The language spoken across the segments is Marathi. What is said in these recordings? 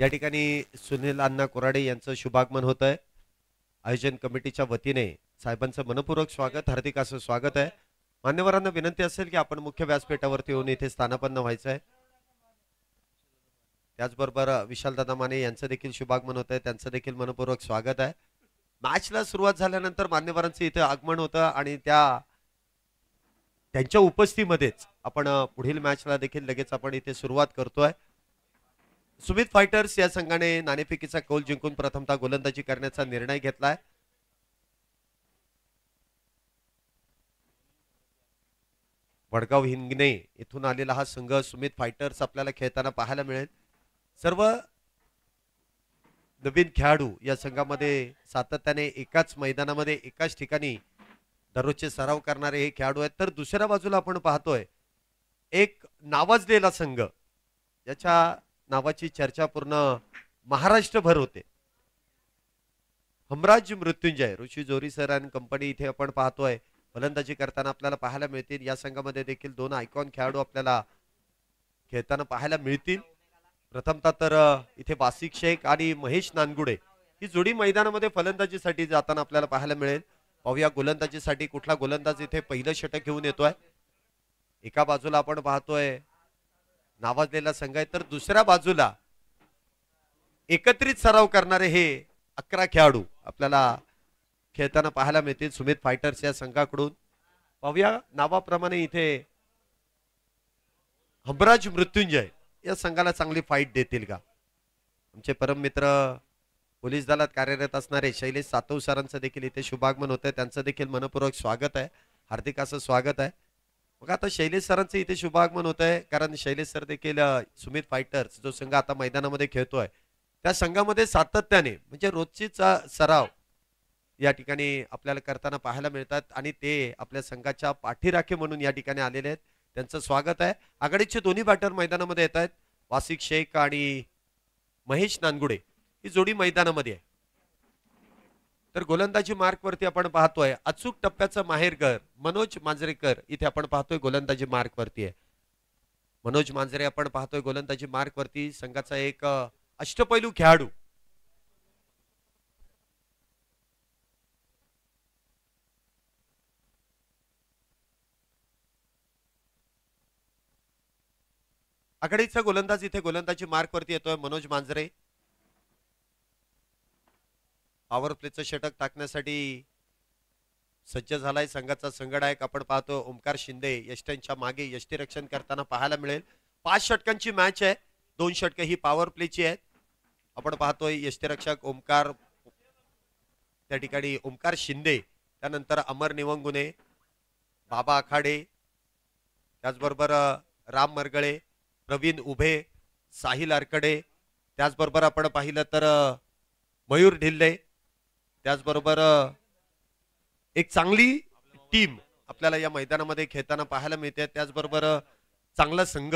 या ठिकाणी सुनील अण्णा कोराडे यांचं शुभागमन होत आहे आयोजन कमिटीच्या वतीने साहेबांचं मनपूर्वक स्वागत हार्दिक असं स्वागत आहे मान्यवरांना विनंती असेल की आपण मुख्य व्यासपीठावरती येऊन इथे स्थानापन्न व्हायचं आहे त्याचबरोबर दादा माने यांचं देखील शुभागमन होत आहे त्यांचं देखील मनपूर्वक स्वागत आहे मॅचला सुरुवात झाल्यानंतर मान्यवरांचं इथे आगमन होतं आणि त्या त्यांच्या उपस्थितीमध्येच आपण पुढील मॅचला देखील लगेच आपण इथे सुरुवात करतोय सुमित फायटर्स या संघाने नाणेफेकीचा कौल जिंकून प्रथमता गोलंदाजी करण्याचा निर्णय घेतलाय वडगाव हिंगणे इथून आलेला हा संघ सुमित फायटर्स आपल्याला खेळताना पाहायला मिळेल सर्व नवीन खेळाडू या संघामध्ये सातत्याने एकाच मैदानामध्ये एकाच ठिकाणी दररोजचे सराव करणारे हे खेळाडू आहेत तर दुसऱ्या बाजूला आपण पाहतोय एक नावाजलेला संघ याच्या नावाची चर्चा पूर्ण महाराष्ट्रभर होते हमराज मृत्युंजय ऋषी जोरी सर आणि कंपनी इथे आपण पाहतोय फलंदाजी करताना आपल्याला पाहायला मिळतील या संघामध्ये देखील दोन आयकॉन खेळाडू आपल्याला खेळताना पाहायला मिळतील प्रथमतः तर इथे बासिक शेख आणि महेश नानगुडे ही जोडी मैदानामध्ये फलंदाजीसाठी जाताना आपल्याला पाहायला मिळेल पाहूया गोलंदाजीसाठी कुठला गोलंदाज इथे पहिलं षटक घेऊन येतोय एका बाजूला आपण पाहतोय नावाजलेला संघ आहे तर दुसऱ्या बाजूला एकत्रित सराव करणारे हे अकरा खेळाडू आपल्याला खेळताना पाहायला मिळतील सुमित फायटर्स या संघाकडून पाहूया नावाप्रमाणे इथे हमराज मृत्युंजय या संघाला चांगली फाईट देतील का आमचे मित्र पोलीस दलात कार्यरत असणारे शैलेश सातव सरांचं देखील इथे शुभागमन होतं त्यांचं देखील मनपूर्वक स्वागत आहे हार्दिक स्वागत आहे मग आता शैलेश सरांचं इथे शुभागमन होत आहे कारण शैलेश सर देखील सुमित फायटर्स जो संघ आता मैदानामध्ये खेळतोय त्या संघामध्ये सातत्याने म्हणजे रोजचीचा सराव या ठिकाणी आपल्याला करताना पाहायला मिळतात आणि ते आपल्या संघाच्या पाठीराखे म्हणून या ठिकाणी आलेले आहेत त्यांचं स्वागत आहे आघाडीचे दोन्ही बॅटर मैदानामध्ये येत आहेत वासिक शेख आणि महेश नानगुडे ही जोडी मैदानामध्ये आहे तर गोलंदाजी मार्कवरती आपण पाहतोय अचूक टप्प्याचं माहेरघर मनोज मांजरेकर इथे आपण पाहतोय गोलंदाजी मार्कवरती आहे मनोज मांजरे आपण पाहतोय गोलंदाजी मार्कवरती संघाचा एक अष्टपैलू खेळाडू आघाडीचा गोलंदाज इथे गोलंदाजी मार्कवरती येतोय मनोज मांजरे पॉवर प्लेचं षटक टाकण्यासाठी सज्ज झालाय संघाचा संघडायक आपण पाहतो ओमकार शिंदे यष्टांच्या मागे यष्टीरक्षण करताना पाहायला मिळेल पाच षटकांची मॅच आहे दोन षटकं ही पॉवर प्लेची आहेत आपण पाहतोय यष्टीरक्षक ओमकार त्या ठिकाणी ओमकार शिंदे त्यानंतर अमर निवंगुने बाबा आखाडे त्याचबरोबर राम मरगळे प्रवीण उभे साहिल आरकडे त्याचबरोबर आपण पाहिलं तर मयूर ढिल्ले त्याचबरोबर एक चांगली टीम आपल्याला या मैदानामध्ये खेळताना पाहायला मिळते त्याचबरोबर चांगला संघ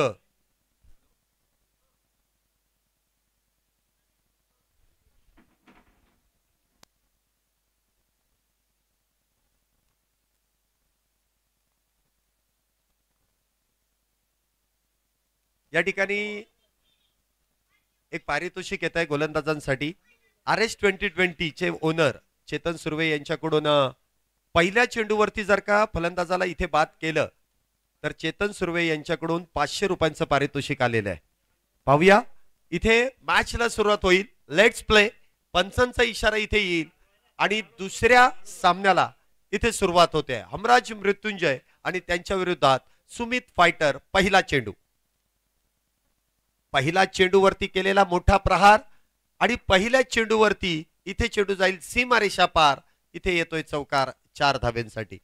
या ठिकाणी एक पारितोषिक येत आहे गोलंदाजांसाठी आर एस ट्वेंटी ट्वेंटीचे ओनर चेतन सुर्वे यांच्याकडून पहिल्या चेंडूवरती जर का फलंदाजाला इथे बाद केलं तर चेतन सुर्वे यांच्याकडून पाचशे रुपयांचं पारितोषिक आलेलं आहे पाहूया इथे मॅचला सुरुवात होईल लेट्स प्ले पंचांचा इशारा इथे येईल आणि दुसऱ्या सामन्याला इथे सुरुवात होते हमराज मृत्युंजय आणि त्यांच्या विरोधात सुमित फायटर पहिला चेंडू पहिला चेंडूवरती केलेला मोठा प्रहार आणि पहिल्या चेंडूवरती इथे चेंडू जाईल रेषा पार इथे येतोय चौकार चार धाब्यांसाठी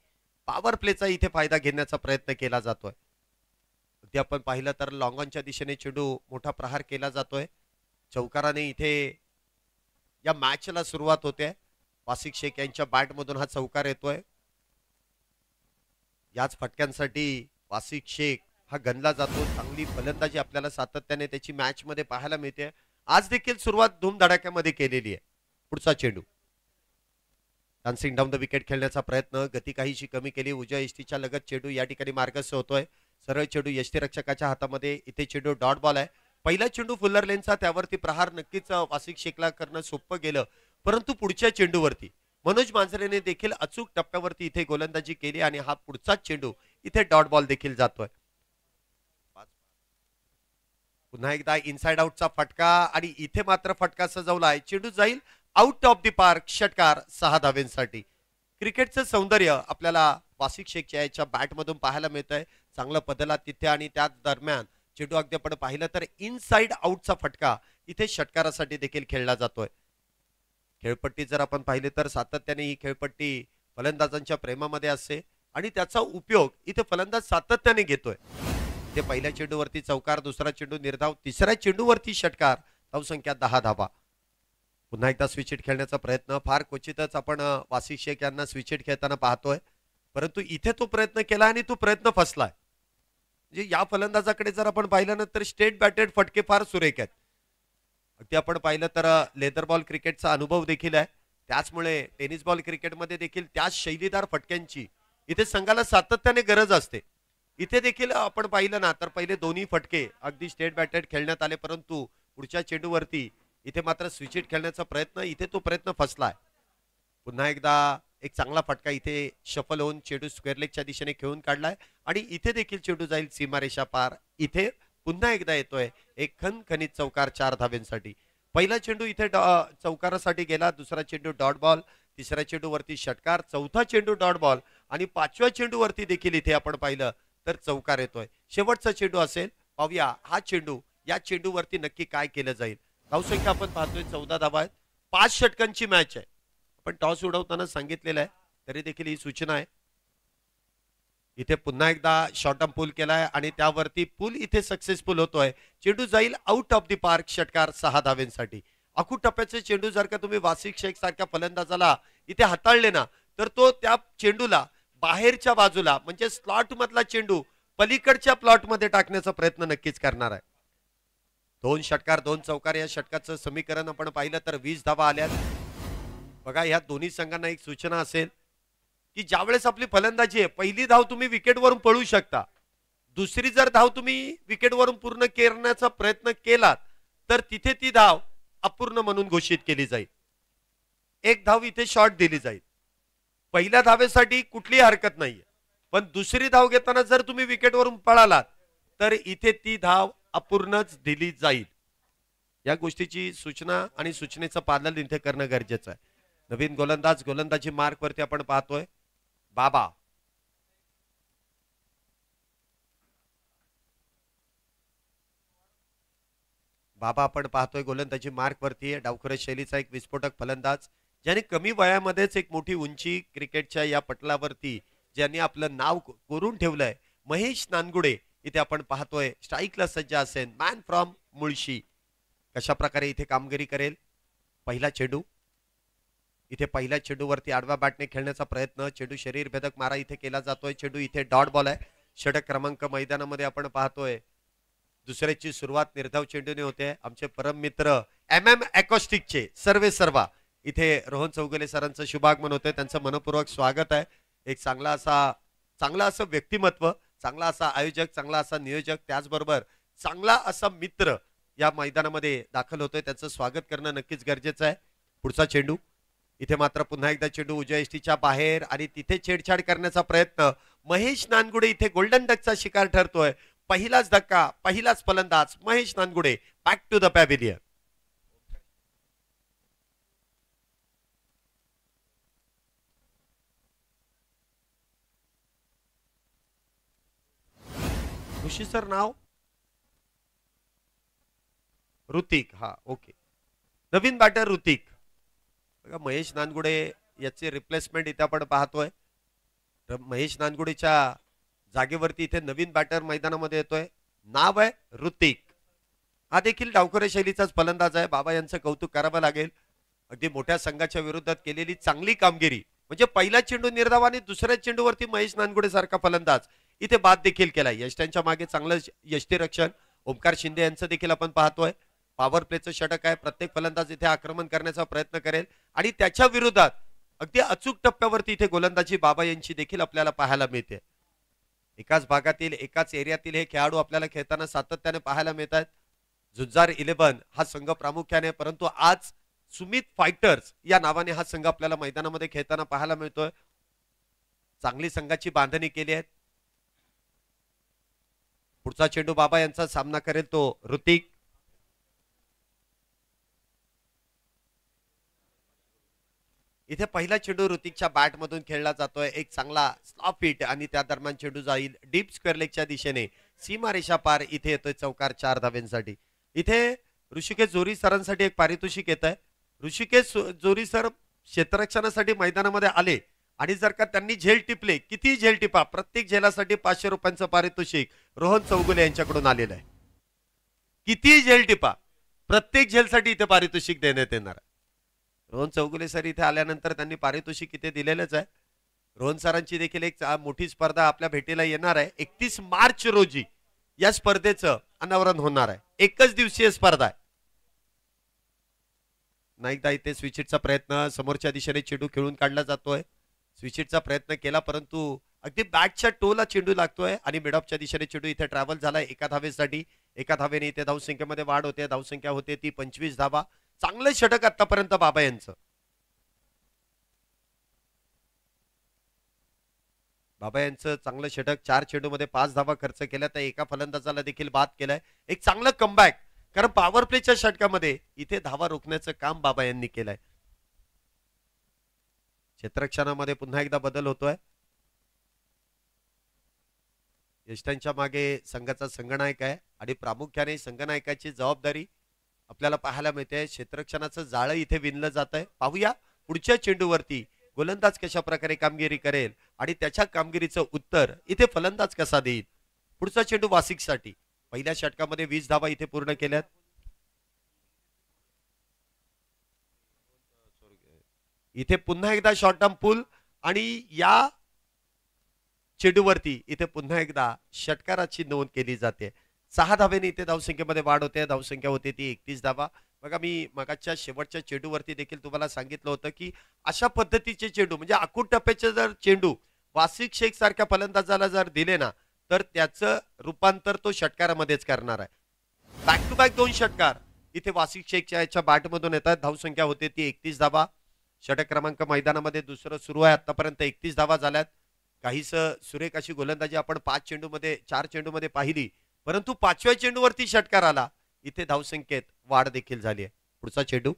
पॉवर प्लेचा इथे फायदा घेण्याचा प्रयत्न केला जातोय अगदी आपण पाहिलं तर लॉंगॉनच्या दिशेने चेंडू मोठा प्रहार केला जातोय चौकाराने इथे या मॅचला सुरुवात होते वासिक शेख यांच्या बॅटमधून हा चौकार येतोय याच फटक्यांसाठी वासिक शेख हा गणला जातो चांगली फलंदाजी आपल्याला सातत्याने त्याची मॅच मध्ये पाहायला मिळते आज देखील सुरुवात धूमधडाक्यामध्ये केलेली आहे पुढचा चेंडू डान्सिंग डाऊन द विकेट खेळण्याचा प्रयत्न गती काहीशी कमी केली एस यष्टीच्या लगत चेंडू या ठिकाणी मार्गस्थ होतोय सरळ चेंडू रक्षकाच्या हातामध्ये इथे चेंडू डॉट बॉल आहे पहिला चेंडू फुल्लर लेनचा त्यावरती प्रहार नक्कीच वासिक शेकला करणं सोपं गेलं परंतु पुढच्या चेंडूवरती मनोज मांजरेने देखील अचूक टप्प्यावरती इथे गोलंदाजी केली आणि हा पुढचाच चेंडू इथे डॉट बॉल देखील जातोय पुन्हा एकदा इनसाइड आउटचा फटका आणि इथे मात्र फटका सजवलाय चेंडू जाईल आउट ऑफ दी पार्क षटकार सहा धावेंसाठी क्रिकेटचं सौंदर्य आपल्याला वासिक शेखच्या याच्या बॅटमधून पाहायला मिळत आहे चांगलं बदला तिथे आणि त्या दरम्यान चेंडू अगदी आपण पाहिलं तर इनसाइड आऊटचा फटका इथे षटकारासाठी देखील खेळला जातोय खेळपट्टी जर आपण पाहिले तर सातत्याने ही खेळपट्टी फलंदाजांच्या प्रेमामध्ये असते आणि त्याचा उपयोग इथे फलंदाज सातत्याने घेतोय ते पहिल्या चेंडूवरती चौकार दुसरा चेंडू निर्धाव तिसऱ्या चेंडूवरती षटकार धावसंख्या दहा धावा पुन्हा एकदा स्विचिट खेळण्याचा प्रयत्न फार क्वचितच आपण वासिक शेख यांना स्विचेट खेळताना पाहतोय परंतु इथे तो प्रयत्न केला आणि तो प्रयत्न फसलाय म्हणजे या फलंदाजाकडे जर आपण पाहिलं ना तर स्टेट बॅटेड फटके फार सुरेख आहेत अगदी आपण पाहिलं तर लेदर बॉल क्रिकेटचा अनुभव देखील आहे त्याचमुळे टेनिस बॉल क्रिकेटमध्ये देखील त्याच शैलीदार फटक्यांची इथे संघाला सातत्याने गरज असते इथे देखील आपण पाहिलं ना तर पहिले दोन्ही फटके अगदी स्टेट बॅटेड खेळण्यात आले परंतु पुढच्या चेंडूवरती इथे मात्र स्विचेट खेळण्याचा प्रयत्न इथे तो प्रयत्न फसलाय पुन्हा एकदा एक चांगला फटका इथे शफल होऊन चेडू स्क्वेअर लेगच्या दिशेने खेळून काढलाय आणि इथे देखील चेडू जाईल सीमारेषा पार इथे पुन्हा एकदा येतोय एक खनिज चौकार चार धाव्यांसाठी पहिला चेंडू इथे चौकारासाठी गेला दुसरा चेंडू डॉट बॉल तिसऱ्या चेंडूवरती षटकार चौथा चेंडू डॉट बॉल आणि पाचव्या चेंडूवरती देखील इथे आपण पाहिलं तर चौकार येतोय शेवटचा चेंडू असेल पाहूया हा चेंडू या चेंडूवरती नक्की काय केलं जाईल धावसंख्या आपण पाहतोय चौदा धावा आहेत पाच षटकांची मॅच आहे आपण टॉस उडवताना सांगितलेलं आहे तरी देखील ही सूचना आहे इथे पुन्हा एकदा शॉर्ट टर्म पूल केलाय आणि त्यावरती पूल इथे सक्सेसफुल होतोय चेंडू जाईल आउट ऑफ दी पार्क षटकार सहा धावेंसाठी आखू टप्प्याचे चेंडू जर का तुम्ही वासिक शेख सारख्या फलंदाजाला इथे हाताळले ना तर तो त्या चेंडूला बाहेरच्या बाजूला म्हणजे स्लॉट मधला चेंडू पलीकडच्या मध्ये टाकण्याचा प्रयत्न नक्कीच करणार आहे दोन षटकार दोन चौकार या षटकाचं समीकरण आपण पाहिलं तर वीस धावा आल्यात बघा ह्या दोन्ही संघांना एक सूचना असेल की ज्यावेळेस आपली फलंदाजी आहे पहिली धाव तुम्ही विकेटवरून पळू शकता दुसरी जर धाव तुम्ही विकेटवरून पूर्ण करण्याचा प्रयत्न केलात तर तिथे ती धाव अपूर्ण म्हणून घोषित केली जाईल एक धाव इथे शॉट दिली जाईल पहिल्या धावेसाठी कुठलीही हरकत नाहीये पण दुसरी धाव घेताना जर तुम्ही विकेटवरून पळालात तर इथे ती धाव अपूर्णच दिली जाईल या गोष्टीची सूचना आणि सूचनेचं पालन इथे करणं गरजेचं आहे नवीन गोलंदाज गोलंदाजी मार्कवरती आपण पाहतोय बाबा बाबा आपण पाहतोय गोलंदाजी मार्कवरती डावखुरे शैलीचा एक विस्फोटक फलंदाज ज्याने कमी वयामध्येच एक मोठी उंची क्रिकेटच्या या पटलावरती ज्यांनी आपलं नाव कोरून ठेवलंय महेश नानगुडे इथे आपण पाहतोय स्ट्राईकला सज्ज असेल मॅन फ्रॉम मुळशी कशा प्रकारे इथे कामगिरी करेल पहिला चेडू इथे पहिल्या चेंडूवरती आडव्या बॅटने खेळण्याचा प्रयत्न चेंडू शरीर भेदक मारा इथे केला जातोय चेंडू इथे डॉट बॉल आहे षटक क्रमांक मैदानामध्ये आपण पाहतोय दुसऱ्याची सुरुवात निर्धाव चेंडूने होते आमचे परम मित्र एम एम एकॉस्टिकचे सर्वे सर्वा इथे रोहन चौगले सरांचं शुभागमन होतं त्यांचं मनपूर्वक स्वागत आहे एक चांगला असा चांगला असं व्यक्तिमत्व चांगला असा आयोजक चांगला असा नियोजक त्याचबरोबर चांगला असा मित्र या मैदानामध्ये दाखल होतोय त्याचं स्वागत करणं नक्कीच गरजेचं आहे पुढचा चेंडू इथे मात्र पुन्हा एकदा चेंडू उजय एसटीच्या बाहेर आणि तिथे छेडछाड करण्याचा प्रयत्न महेश नानगुडे इथे गोल्डन डकचा शिकार ठरतोय पहिलाच धक्का पहिलाच फलंदाज Mahesh Nangude back to the pavilion खुशी सर नाव ऋतिक हा ओके नवीन बॅटर ऋतिक बघा महेश नानगुडे याचे रिप्लेसमेंट इथे आपण पाहतोय महेश नानगुडेच्या जागेवरती इथे नवीन बॅटर मैदानामध्ये येतोय नाव आहे ऋतिक हा देखील डावकरे शैलीचाच फलंदाज आहे बाबा यांचं कौतुक करावं लागेल अगदी मोठ्या संघाच्या विरोधात केलेली चांगली कामगिरी म्हणजे पहिला चेंडू निर्धाव आणि दुसऱ्या चेंडूवरती महेश नानगुडे सारखा फलंदाज इथे बाद देखील केलाय यष्ट्यांच्या मागे चांगलं यष्टीरक्षण ओमकार शिंदे यांचं देखील आपण पाहतोय पॉवर प्लेचं षटक आहे प्रत्येक फलंदाज इथे आक्रमण करण्याचा प्रयत्न करेल आणि त्याच्या विरोधात अगदी अचूक टप्प्यावरती इथे गोलंदाजी बाबा यांची देखील आपल्याला पाहायला मिळते एकाच भागातील एकाच एरियातील हे खेळाडू आपल्याला खेळताना सातत्याने पाहायला आहेत झुंजार इलेव्हन हा संघ प्रामुख्याने परंतु आज सुमित फायटर्स या नावाने हा संघ आपल्याला मैदानामध्ये खेळताना पाहायला मिळतोय चांगली संघाची बांधणी केली आहे पुढचा चेंडू बाबा यांचा सामना करेल तो ऋतिक इथे पहिला चेंडू ऋतिकच्या मधून खेळला जातोय एक चांगला हिट आणि त्या दरम्यान चेंडू जाईल डीप स्क्वेअर लेगच्या दिशेने सीमा रेषा पार इथे येतोय चौकार चार धाव्यांसाठी इथे ऋषिकेश जोरी सरांसाठी एक पारितोषिक येत आहे ऋषिकेश जोरी सर क्षेत्ररक्षणासाठी मैदानामध्ये आले आणि जर का त्यांनी झेल टिपले किती झेल टिपा प्रत्येक झेलासाठी पाचशे रुपयांचं पारितोषिक रोहन चौगुले यांच्याकडून आलेलं आहे किती झेल टिपा प्रत्येक झेलसाठी इथे पारितोषिक देण्यात येणार आहे रोहन चौगुले सर इथे आल्यानंतर त्यांनी पारितोषिक इथे दिलेलंच आहे रोहन सरांची देखील एक मोठी स्पर्धा आपल्या भेटीला येणार आहे एकतीस मार्च रोजी या स्पर्धेचं अनावरण होणार आहे एकच दिवसीय स्पर्धा आहे तर इथे स्विचिटचा प्रयत्न समोरच्या दिशेने चेडू खेळून काढला जातोय स्विचिटचा प्रयत्न केला परंतु अगदी बॅटच्या टोला चेंडू लागतोय आणि मिडॉपच्या दिशेने चेंडू इथे ट्रॅव्हल झालाय एका धावेसाठी एका धावेने इथे धावसंख्येमध्ये वाढ होते धावसंख्या होते ती पंचवीस धावा चांगलं षटक आतापर्यंत बाबा यांचं बाबा यांचं चांगलं षटक चार चेंडूमध्ये पाच धावा खर्च केला तर एका फलंदाजाला देखील बाद केलाय एक चांगलं कमबॅक कारण पॉवर प्लेच्या षटकामध्ये इथे धावा रोखण्याचं काम बाबा यांनी केलंय क्षेत्रक्षणामध्ये पुन्हा एकदा बदल होतोय ज्येष्ठांच्या मागे संघाचा संघनायक आहे आणि प्रामुख्याने संघनायकाची जबाबदारी आपल्याला पाहायला मिळते क्षेत्रक्षणाचं जाळं इथे विणलं जात आहे पाहूया पुढच्या चेंडूवरती गोलंदाज कशा प्रकारे कामगिरी करेल आणि त्याच्या कामगिरीचं उत्तर इथे फलंदाज कसा देईल पुढचा चेंडू वासिकसाठी पहिल्या षटकामध्ये वीस धावा इथे पूर्ण केल्यात इथे पुन्हा एकदा शॉर्ट टर्म पूल आणि या चेडूवरती इथे पुन्हा एकदा षटकाराची नोंद केली जाते सहा धावेने इथे धावसंख्येमध्ये वाढ होते धावसंख्या होते ती एकतीस धावा बघा मी मगाच्या शेवटच्या चेडूवरती देखील तुम्हाला सांगितलं होतं की अशा पद्धतीचे चेंडू म्हणजे अकूट टप्प्याचे जर चेंडू वासिक शेख सारख्या फलंदाजाला जर दिले ना तर त्याचं रूपांतर तो षटकारामध्येच करणार आहे बॅक टू बॅक दोन षटकार इथे वासिक शेखच्या याच्या बॅटमधून येतात धावसंख्या होते ती एकतीस धावा षटक क्रमांक मैदानामध्ये दुसरं सुरू आहे आतापर्यंत एकतीस धावा झाल्यात काहीस सुरेख अशी गोलंदाजी आपण पाच चेंडूमध्ये चार चेंडूमध्ये पाहिली परंतु पाचव्या चेंडूवरती षटकार आला इथे धावसंख्येत वाढ देखील झाली आहे पुढचा चेंडू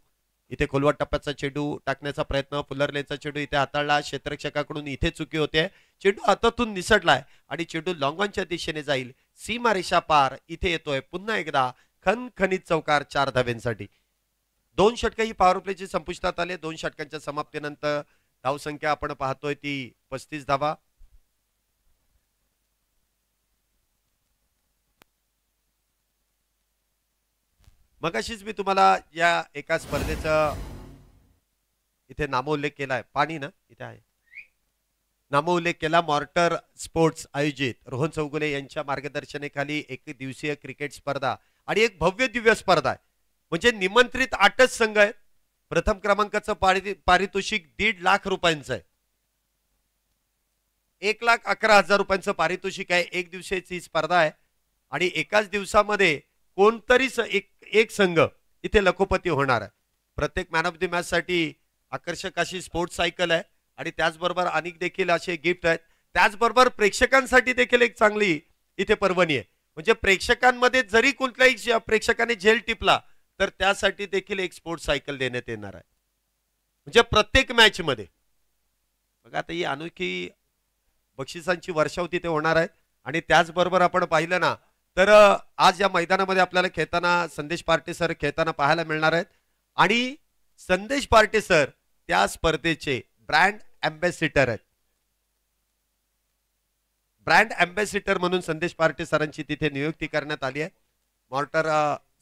इथे खोलवा टप्प्याचा चेंडू टाकण्याचा प्रयत्न फुलरलेचा चेंडू इथे हाताळला क्षेत्रक्षकाकडून इथे चुकी होते चेंडू हातातून निसटलाय आणि चेंडू लॉंगॉनच्या दिशेने जाईल सीमारेषा पार इथे येतोय पुन्हा एकदा खनखनित चौकार चार धाव्यांसाठी दोन षटकं ही पॉवर प्लेचे संपुष्टात आले दोन षटकांच्या समाप्तीनंतर धावसंख्या आपण पाहतोय ती पस्तीस धावा मगाशीच मी तुम्हाला या एका स्पर्धेचं इथे नामोल्लेख केलाय पाणी ना इथे आहे नामोल्लेख केला मॉर्टर स्पोर्ट्स आयोजित रोहन चौगुले यांच्या मार्गदर्शनेखाली एक दिवसीय क्रिकेट स्पर्धा आणि एक भव्य दिव्य स्पर्धा आहे म्हणजे निमंत्रित आठच संघ आहेत प्रथम क्रमांकाचं पारितोषिक दीड लाख रुपयांचं आहे एक लाख अकरा हजार रुपयांचं पारितोषिक आहे एक दिवसाची स्पर्धा आहे आणि एकाच दिवसामध्ये कोणतरी एक, एक संघ इथे लखोपती होणार आहे प्रत्येक मॅन ऑफ द मॅच साठी आकर्षक अशी स्पोर्ट्स सायकल आहे आणि त्याचबरोबर अनेक देखील असे गिफ्ट आहेत त्याचबरोबर प्रेक्षकांसाठी देखील एक चांगली इथे पर्वणी आहे म्हणजे प्रेक्षकांमध्ये जरी कोणत्याही प्रेक्षकाने झेल टिपला तर त्यासाठी देखील एक स्पोर्ट सायकल देण्यात येणार आहे म्हणजे प्रत्येक मध्ये बघा आता ही अनोखी बक्षिसांची वर्षाव तिथे होणार आहे आणि त्याचबरोबर आपण पाहिलं ना तर आज या मैदानामध्ये आपल्याला खेळताना संदेश पार्टी सर खेळताना पाहायला मिळणार आहेत आणि संदेश पार्टी सर त्या स्पर्धेचे ब्रँड अँबॅसिडर आहेत ब्रँड अँबॅसिडर म्हणून संदेश पार्टी सरांची तिथे नियुक्ती करण्यात आली आहे मॉर्टर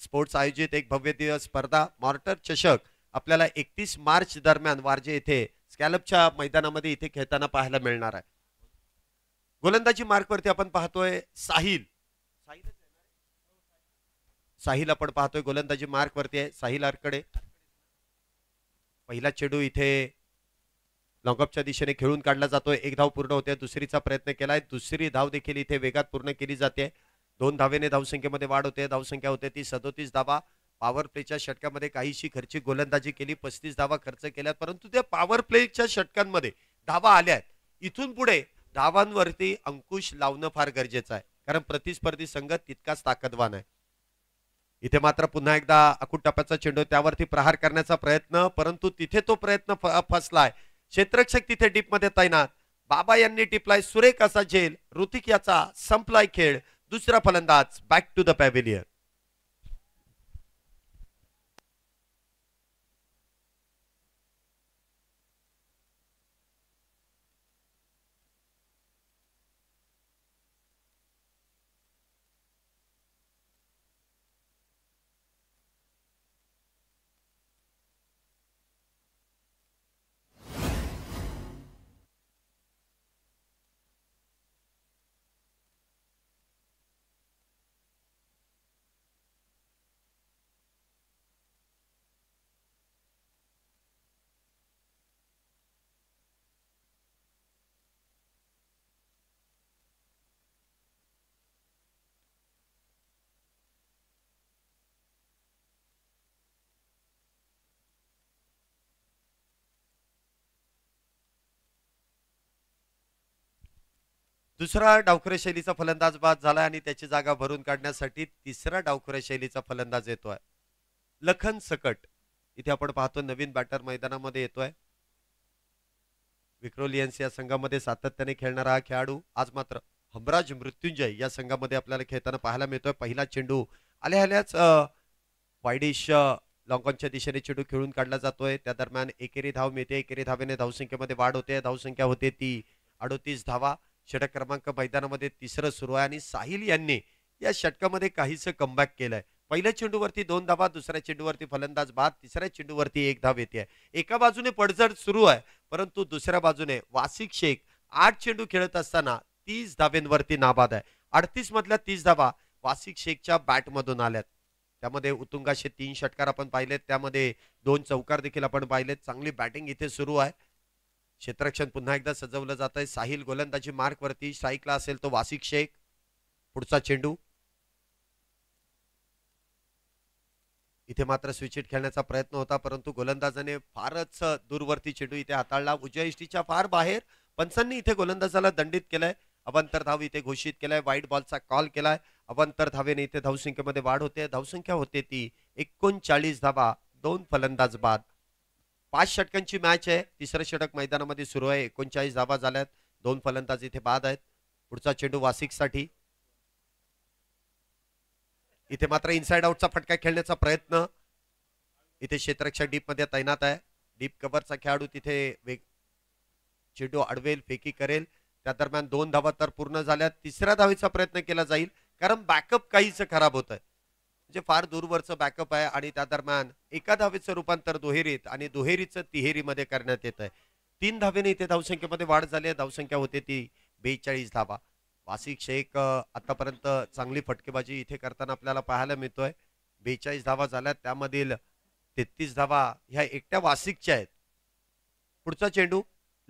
स्पोर्ट्स आयोजित एक भव्य दिवस स्पर्धा मॉर्टर चषक आपल्याला एकतीस मार्च दरम्यान वारजे येथे स्कॅलपच्या मैदानामध्ये इथे खेळताना पाहायला मिळणार आहे गोलंदाजी वरती आपण पाहतोय साहिल साहिल आपण पाहतोय गोलंदाजी वरती आहे साहिल आरकडे पहिला चेडू इथे लॉंगअपच्या दिशेने खेळून काढला जातोय एक धाव पूर्ण होते दुसरीचा प्रयत्न केलाय दुसरी धाव देखील इथे वेगात पूर्ण केली जाते दोन धावेने धावसंख्येमध्ये वाढ होते धावसंख्या होते ती सदोतीस धावा पॉवर प्लेच्या षटकामध्ये काहीशी खर्ची गोलंदाजी केली पस्तीस धावा खर्च केल्या परंतु त्या पॉवर प्लेच्या षटकांमध्ये धावा आल्या आहेत इथून पुढे धावांवरती अंकुश लावणं फार गरजेचं आहे कारण प्रतिस्पर्धी संघ तितकाच ताकदवान आहे इथे मात्र पुन्हा एकदा अकूट टप्प्याचा चेंडू त्यावरती प्रहार करण्याचा प्रयत्न परंतु तिथे तो प्रयत्न फसलाय क्षेत्रक्षक तिथे टीपमध्ये तैनात बाबा यांनी टिपलाय सुरेख असा झेल ऋतिक याचा संपलाय खेळ दुसरा फलंदाज बॅक टू द पॅव्हिलियन दुसरा डावखुऱ्या शैलीचा फलंदाज बाद झाला आणि त्याची जागा भरून काढण्यासाठी तिसरा डावखुऱ्या शैलीचा फलंदाज येतोय लखन सकट इथे आपण पाहतो नवीन बॅटर मैदानामध्ये येतोय विक्रोलियन्स या संघामध्ये सातत्याने खेळणारा हा खेळाडू आज मात्र हमराज मृत्युंजय या संघामध्ये आपल्याला खेळताना पाहायला मिळतोय पहिला चेंडू आल्या आल्याच वायडिश लॉंगॉनच्या दिशेने चेंडू खेळून काढला जातोय त्या दरम्यान एकेरी धाव मिळते एकेरी धावेने धावसंख्येमध्ये वाढ होते धावसंख्या होते ती अडोतीस धावा षटक क्रमांक मैदानामध्ये तिसरं सुरू आहे आणि साहिल यांनी या षटकामध्ये काहीसं कमबॅक केलंय पहिल्या चेंडूवरती दोन धावा दुसऱ्या चेंडूवरती फलंदाज बाद तिसऱ्या चेंडूवरती एक धाव येते एका बाजूने पडझड सुरू आहे परंतु दुसऱ्या बाजूने वासिक शेख आठ चेंडू खेळत असताना तीस धावेंवरती नाबाद आहे अडतीस मधल्या तीस धावा वासिक शेखच्या बॅटमधून आल्यात त्यामध्ये उतुंगाचे तीन षटकार आपण पाहिलेत त्यामध्ये दोन चौकार देखील आपण पाहिलेत चांगली बॅटिंग इथे सुरू आहे क्षेत्रक्षण पुन्हा एकदा सजवलं जात आहे साहिल गोलंदाजी मार्कवरती स्ट्राईकला असेल तो वासिक शेख पुढचा चेंडू इथे मात्र स्विचेट खेळण्याचा प्रयत्न होता परंतु गोलंदाजाने फारच दूरवरती चेंडू इथे हाताळला उजय फार बाहेर पंचांनी इथे गोलंदाजाला दंडित केलंय अवंतर धाव इथे घोषित केलाय वाईट बॉलचा कॉल केलाय अवंतर धावेने इथे धावसंख्येमध्ये वाढ होते धावसंख्या होते ती एकोणचाळीस धावा दोन फलंदाज बाद पाच षटकांची मॅच आहे तिसरं षटक मैदानामध्ये सुरू आहे एकोणचाळीस धाबा झाल्यात दोन फलंदाज इथे बाद आहेत पुढचा चेंडू वासिकसाठी इथे मात्र इनसाइड आउटचा फटका खेळण्याचा प्रयत्न इथे क्षेत्ररक्षक डीप मध्ये तैनात आहे डीप कव्हरचा खेळाडू तिथे वेग चेंडू अडवेल फेकी करेल त्या दरम्यान दोन धावा तर पूर्ण झाल्यात तिसऱ्या धावीचा प्रयत्न केला जाईल कारण बॅकअप काहीच खराब होत आहे जे फार दूरवरचं बॅकअप आहे आणि त्या दरम्यान एका धावेचं रूपांतर दुहेरीत आणि दुहेरीचं तिहेरीमध्ये करण्यात येत आहे तीन धावेने इथे धावसंख्येमध्ये वाढ झाली आहे धावसंख्या होते ती बेचाळीस धावा वासिक शेख आतापर्यंत चांगली फटकेबाजी इथे करताना आपल्याला पाहायला मिळतोय बेचाळीस धावा झाल्यात त्यामधील तेहतीस धावा ह्या एकट्या वासिकच्या आहेत पुढचा चेंडू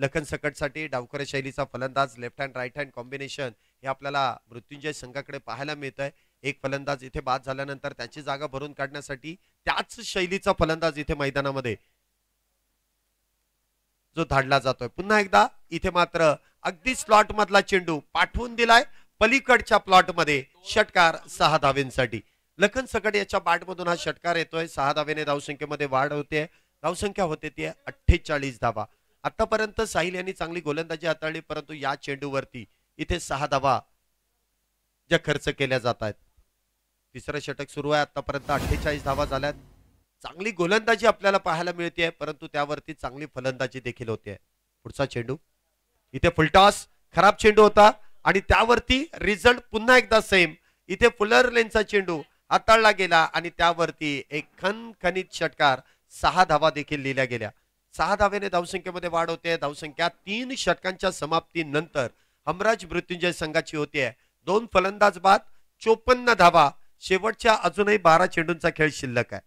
लखन सकटसाठी डावकर शैलीचा फलंदाज left hand right hand combination हे आपल्याला मृत्युंजय संघाकडे पाहायला मिळत आहे एक फलंदाज इथे बाद झाल्यानंतर त्याची जागा भरून काढण्यासाठी त्याच शैलीचा फलंदाज इथे मैदानामध्ये जो धाडला जातोय पुन्हा एकदा इथे मात्र अगदी स्लॉट मधला चेंडू पाठवून दिलाय पलीकडच्या प्लॉट मध्ये षटकार सहा धावेंसाठी लखन सकट याच्या मधून हा षटकार येतोय सहा धावेने धावसंख्येमध्ये वाढ होते धावसंख्या होते ती अठ्ठेचाळीस धावा आतापर्यंत साहिल यांनी चांगली गोलंदाजी हाताळली परंतु या चेंडूवरती इथे सहा धावा ज्या खर्च केल्या जात आहेत तिसरं षटक सुरू आहे आतापर्यंत अठ्ठेचाळीस धावा झाल्यात चांगली गोलंदाजी आपल्याला पाहायला मिळते परंतु त्यावरती चांगली फलंदाजी देखील होते पुढचा चेंडू इथे फुलटॉस खराब चेंडू होता आणि त्यावरती रिझल्ट पुन्हा एकदा सेम इथे फुलर लेनचा चेंडू आताळला गेला आणि त्यावरती एक खनखनीत षटकार सहा धावा देखील लिहिल्या गेल्या सहा धावेने धावसंख्येमध्ये वाढ होते धावसंख्या तीन षटकांच्या समाप्तीनंतर हमराज मृत्युंजय संघाची होते दोन फलंदाज बाद चोपन्न धावा शेवटच्या अजूनही बारा चेंडूंचा खेळ शिल्लक आहे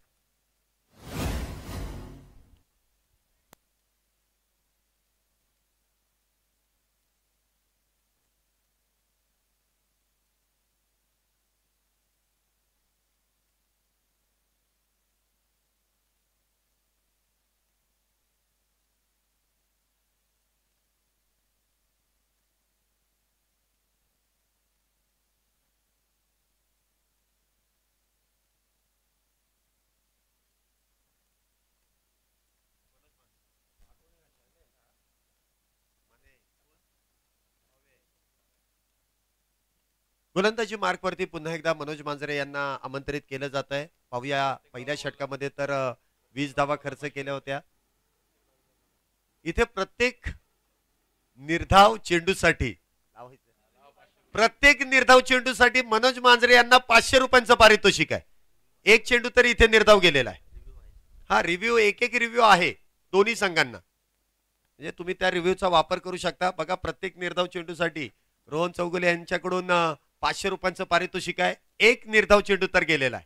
गोलंदाजी मार्कवरती पुन्हा एकदा मनोज मांजरे यांना आमंत्रित केलं जात आहे पाहूया पहिल्या षटकामध्ये तर वीस धावा खर्च केल्या होत्या इथे प्रत्येक निर्धाव चेंडूसाठी प्रत्येक निर्धाव चेंडूसाठी मनोज मांजरे यांना पाचशे रुपयांचं पारितोषिक आहे एक चेंडू तरी इथे निर्धाव गेलेला आहे हा रिव्ह्यू एक एक रिव्ह्यू आहे दोन्ही संघांना म्हणजे तुम्ही त्या रिव्ह्यूचा वापर करू शकता बघा प्रत्येक निर्धाव चेंडूसाठी रोहन चौगुले यांच्याकडून पाचशे रुपयांचं पारितोषिक आहे एक निर्धाव चेंडू तर गेलेला आहे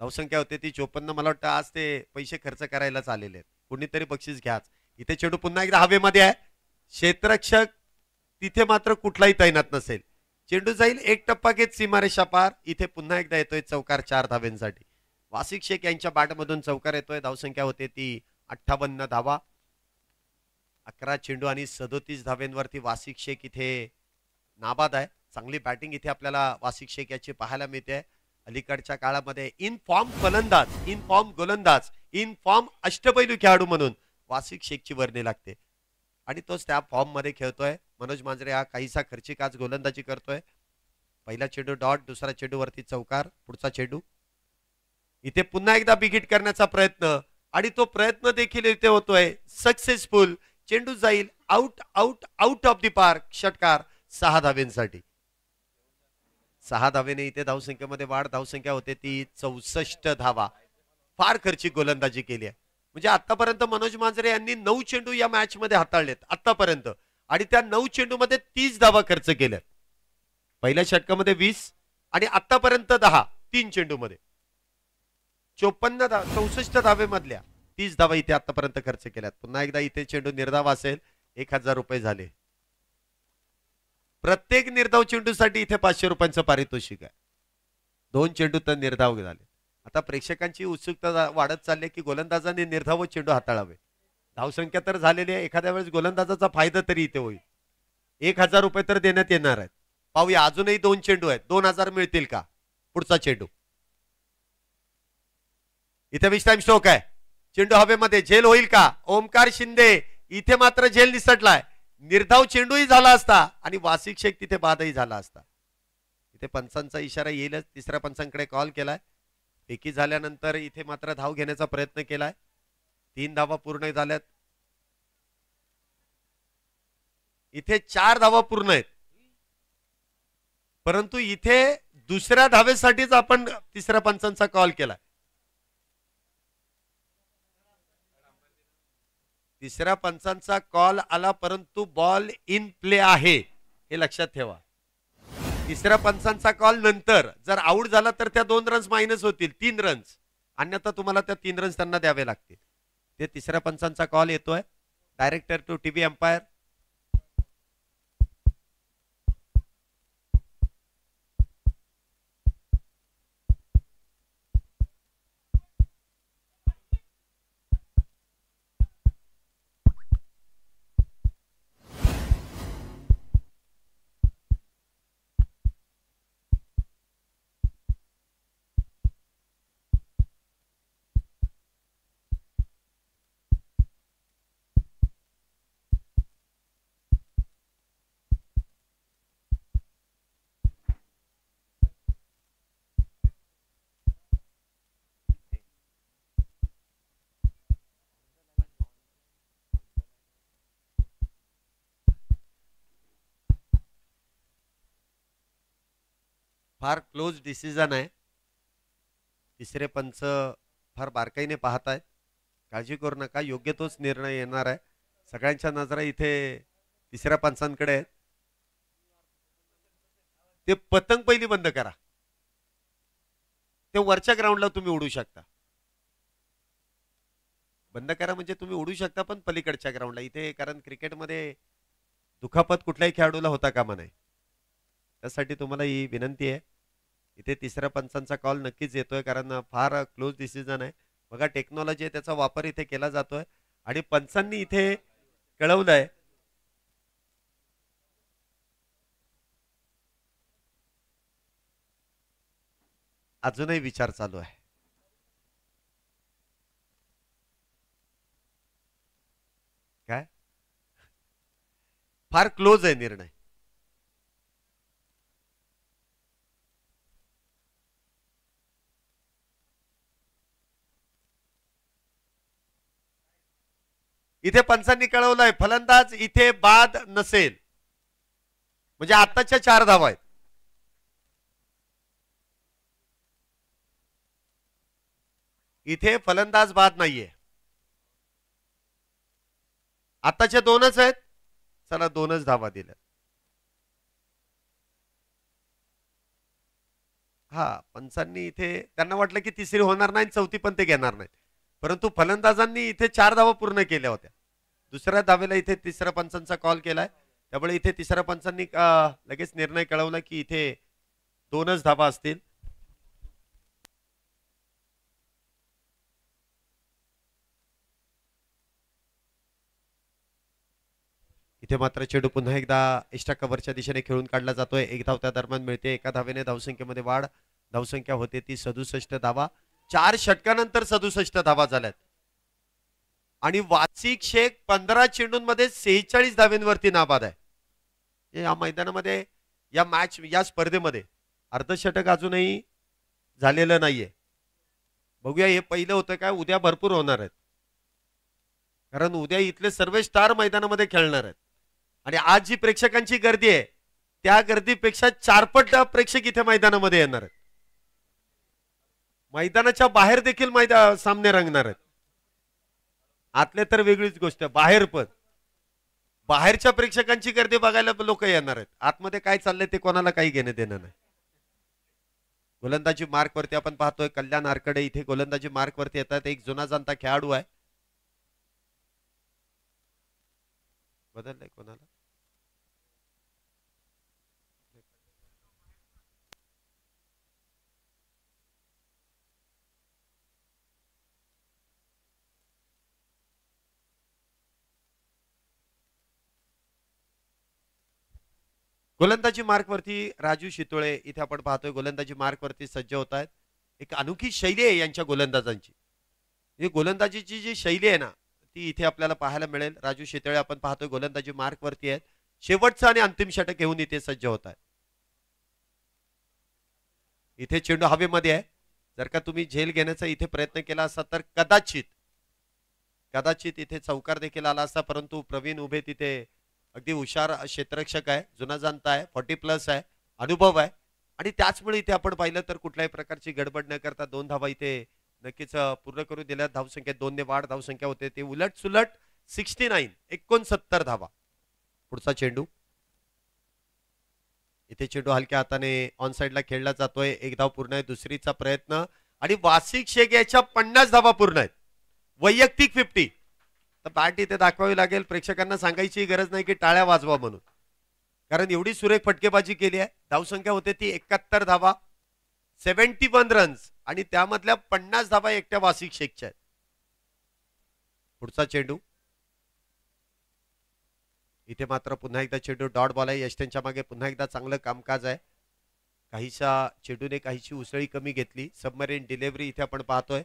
धावसंख्या होते ती चोपन्न मला वाटतं आज ते पैसे खर्च करायलाच आलेले आहेत कुणीतरी बक्षीस घ्याच इथे चेंडू पुन्हा एकदा हवेमध्ये आहे क्षेत्रक्षक तिथे मात्र कुठलाही तैनात नसेल चेंडू जाईल एक टप्पा घेत सीमारेषा पार इथे पुन्हा एकदा येतोय चौकार चार धावेंसाठी वासिक शेख यांच्या बाटमधून चौकार येतोय धावसंख्या होते ती अठ्ठावन्न धावा अकरा चेंडू आणि सदोतीस धावेंवरती वासिक शेख इथे नाबाद आहे चांगली बॅटिंग इथे आपल्याला वासिक शेख याची पाहायला मिळते अलीकडच्या काळामध्ये इन फॉर्म फलंदाज इन फॉर्म गोलंदाज इन फॉर्म अष्टपैलू खेळाडू म्हणून वासिक शेखची वर्णी लागते आणि तोच त्या मध्ये खेळतोय मनोज मांजरे हा काहीसा खर्चिक आज गोलंदाजी करतोय पहिला चेंडू डॉट दुसरा चेंडूवरती चौकार पुढचा चेंडू इथे पुन्हा एकदा बिकिट करण्याचा प्रयत्न आणि तो प्रयत्न देखील इथे होतोय सक्सेसफुल चेंडू जाईल out out out of the park षटकार सहा धावेंसाठी सहा धावेने इथे धावसंख्येमध्ये वाढ धावसंख्या होते ती चौसष्ट धावा फार खर्चिक गोलंदाजी केली आहे म्हणजे आतापर्यंत मनोज मांजरे यांनी नऊ चेंडू या मॅच मध्ये हाताळलेत आतापर्यंत आणि त्या नऊ चेंडू मध्ये तीस धावा खर्च केल्यात पहिल्या षटकामध्ये वीस आणि आतापर्यंत दहा तीन चेंडू मध्ये चोपन्न धाव चौसष्ट मधल्या तीस धावा इथे आतापर्यंत खर्च केल्यात पुन्हा एकदा इथे चेंडू निर्धाव असेल एक हजार रुपये झाले प्रत्येक निर्धाव चेंडूसाठी इथे पाचशे रुपयांचं पारितोषिक आहे दोन चेंडू तर निर्धाव झाले आता प्रेक्षकांची उत्सुकता वाढत चालली की गोलंदाजाने निर्धाव चेंडू हाताळावे धावसंख्या तर झालेली आहे एखाद्या वेळेस गोलंदाजाचा फायदा तरी इथे होईल एक हजार रुपये तर देण्यात येणार आहेत पाहूया अजूनही दोन चेंडू आहेत दोन हजार मिळतील का पुढचा चेंडू इथे विश टाइम शोक आहे चेंडू हवेमध्ये झेल होईल का ओमकार शिंदे इथे मात्र झेल निसटलाय निर्धाव चेंडूही झाला असता आणि वासिक शेख तिथे बादही झाला असता इथे पंचांचा इशारा येईलच तिसऱ्या पंचांकडे कॉल केलाय एकी झाल्यानंतर इथे मात्र धाव घेण्याचा प्रयत्न केलाय तीन धावा पूर्ण झाल्यात इथे चार धावा पूर्ण आहेत परंतु इथे दुसऱ्या धावेसाठीच आपण तिसऱ्या पंचांचा कॉल केलाय तिसऱ्या पंचांचा कॉल आला परंतु बॉल इन प्ले आहे हे लक्षात ठेवा तिसऱ्या पंचांचा कॉल नंतर जर आऊट झाला तर त्या दोन रन्स मायनस होतील तीन रन्स अन्यथा तुम्हाला त्या तीन रन्स त्यांना द्यावे लागतील ते तिसऱ्या पंचांचा कॉल येतोय director to T V umpire फार क्लोज डिसिजन आहे तिसरे पंच फार बारकाईने पाहत आहेत काळजी करू नका योग्य तोच निर्णय येणार आहे सगळ्यांच्या नजरा इथे तिसऱ्या पंचांकडे आहेत ते पतंग पहिली बंद करा ते वरच्या ग्राउंडला तुम्ही उडू शकता बंद करा म्हणजे तुम्ही उडू शकता पण पलीकडच्या ग्राउंडला इथे कारण क्रिकेटमध्ये दुखापत कुठल्याही खेळाडूला होता कामा नाही त्यासाठी तुम्हाला ही विनंती आहे इथे तिसऱ्या पंचांचा कॉल नक्कीच येतोय कारण फार क्लोज डिसिजन आहे बघा टेक्नॉलॉजी आहे त्याचा वापर इथे केला जातोय आणि पंचांनी इथे कळवलंय अजूनही विचार चालू आहे काय फार क्लोज आहे निर्णय इथे पंचांनी कळवलंय फलंदाज इथे बाद नसेल म्हणजे आत्ताच्या चार धावा आहेत इथे फलंदाज बाद नाहीये आत्ताच्या दोनच आहेत चला दोनच धावा दिल्या हा पंचांनी इथे त्यांना वाटलं की तिसरी होणार नाही चौथी पण ते घेणार नाही परंतु फलंदाजांनी इथे चार धावा पूर्ण केल्या होत्या दुसऱ्या दावेला इथे तिसऱ्या पंचांचा कॉल केलाय त्यामुळे इथे तिसऱ्या पंचांनी लगेच निर्णय कळवला की इथे दोनच धाबा असतील इथे मात्र चेडू पुन्हा एकदा एक्स्ट्रा कव्हरच्या दिशेने खेळून काढला जातोय एक धाव त्या दरम्यान मिळते एका धावेने धावसंख्येमध्ये वाढ धावसंख्या होते ती सदुसष्ट धावा चार षटकानंतर सदुसष्ट धावा झाल्यात आणि वासिक शेख पंधरा चेंडूंमध्ये सेहेचाळीस धाव्यांवरती नाबाद आहे या मैदानामध्ये या मॅच या स्पर्धेमध्ये अर्धशतक अजूनही झालेलं नाहीये बघूया हे पहिलं होतं काय उद्या भरपूर होणार आहेत कारण उद्या इथले सर्व स्टार मैदानामध्ये खेळणार आहेत आणि आज जी प्रेक्षकांची गर्दी आहे त्या गर्दीपेक्षा चारपट प्रेक्षक इथे मैदानामध्ये येणार आहेत मैदानाच्या बाहेर देखील मैदा सामने रंगणार आहेत आतले तर वेगळीच गोष्ट बाहेर पण बाहेरच्या प्रेक्षकांची गर्दी बघायला लोक येणार आहेत आतमध्ये काय चाललंय ते कोणाला काही घेणं देणं नाही गोलंदाजी मार्कवरती आपण पाहतोय कल्याण आरकडे इथे गोलंदाजी मार्कवरती येतात एक जुना जाणता खेळाडू आहे बदललाय कोणाला गोलंदाजी मार्कवरती राजू शितोळे इथे आपण पाहतोय गोलंदाजी मार्कवरती सज्ज होत आहेत एक अनोखी शैली आहे यांच्या गोलंदाजांची ही म्हणजे गोलंदाजीची जी शैली आहे ना ती इथे आपल्याला पाहायला मिळेल राजू शितळे आपण पाहतोय गोलंदाजी मार्कवरती आहेत शेवटचं आणि अंतिम षटक घेऊन इथे सज्ज होत आहे इथे चेंडू हवेमध्ये आहे जर का तुम्ही झेल घेण्याचा इथे प्रयत्न केला असता तर कदाचित कदाचित इथे चौकार देखील आला असता परंतु प्रवीण उभे तिथे अगदी हुशार क्षेत्ररक्षक आहे जुना जाणता आहे फॉर्टी प्लस आहे अनुभव आहे आणि त्याचमुळे इथे आपण पाहिलं तर कुठल्याही प्रकारची गडबड न करता दोन धावा इथे नक्कीच पूर्ण करू दिल्या धावसंख्या दोनने वाढ धावसंख्या होते ते उलट सुलट सिक्स्टी नाईन एकोणसत्तर धावा पुढचा चेंडू इथे चेंडू हलक्या हाताने ऑन साईडला खेळला जातोय एक धाव पूर्ण आहे दुसरीचा प्रयत्न आणि वासिक शेग पन्नास धावा पूर्ण आहेत वैयक्तिक फिफ्टी तर पार्टी ते दाखवावी लागेल प्रेक्षकांना सांगायची गरज नाही की टाळ्या वाजवा म्हणून कारण एवढी सुरेख फटकेबाजी केली आहे धावसंख्या होते ती एकाहत्तर धावा सेव्हन्टी वन रन्स आणि त्यामधल्या पन्नास धावा एकट्या वासिक शेखच्या आहेत पुढचा चेंडू इथे मात्र पुन्हा एकदा चेंडू डॉट बॉल आहे यश त्यांच्या मागे पुन्हा एकदा चांगलं कामकाज आहे काहीशा चेंडूने काहीशी उसळी कमी घेतली सबमरीन डिलेव्हरी इथे आपण पाहतोय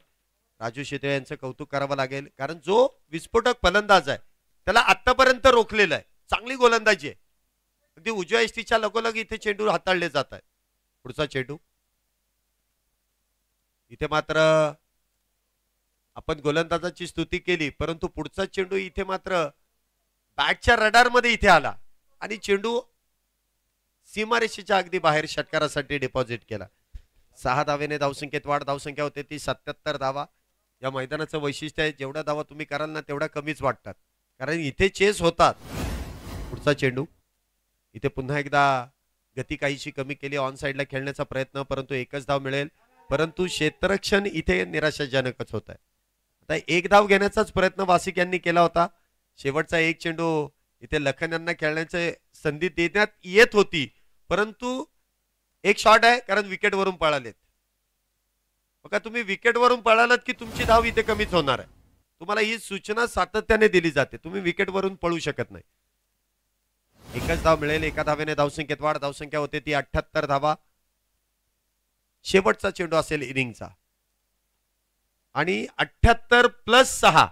राजू शेटे यांचं कौतुक करावं लागेल कारण जो विस्फोटक फलंदाज आहे त्याला आतापर्यंत रोखलेला आहे चांगली गोलंदाजी आहे अगदी उजव्या एसटीच्या लगोलग इथे चेंडू हाताळले जात आहे पुढचा चेंडू इथे मात्र आपण गोलंदाजाची स्तुती केली परंतु पुढचा चेंडू इथे मात्र बॅटच्या रडारमध्ये इथे आला आणि चेंडू सीमारेषेच्या अगदी बाहेर षटकारासाठी डिपॉझिट केला सहा धावेने धावसंख्येत वाढ धावसंख्या होते ती सत्याहत्तर धावा या मैदानाचं वैशिष्ट्य आहे जेवढा धावा तुम्ही कराल ना तेवढा कमीच वाटतात कारण इथे चेस होतात पुढचा चेंडू इथे पुन्हा एकदा गती काहीशी कमी केली ऑन साईडला खेळण्याचा प्रयत्न परंतु एकच धाव मिळेल परंतु क्षेत्ररक्षण इथे निराशाजनकच होत आहे आता एक धाव घेण्याचाच प्रयत्न वासिक यांनी केला होता शेवटचा एक चेंडू इथे लखन यांना खेळण्याची संधी देण्यात येत होती परंतु एक शॉट आहे कारण विकेटवरून पळालेत बघा तुम्ही विकेटवरून पळालात की तुमची धाव इथे कमीच होणार आहे तुम्हाला ही सूचना सातत्याने दिली जाते तुम्ही विकेटवरून पळू शकत नाही एकच धाव मिळेल एका धावेने धावसंख्येत वाढ धावसंख्या होते ती अठ्याहत्तर धावा शेवटचा चेंडू असेल इनिंगचा आणि अठ्याहत्तर प्लस सहा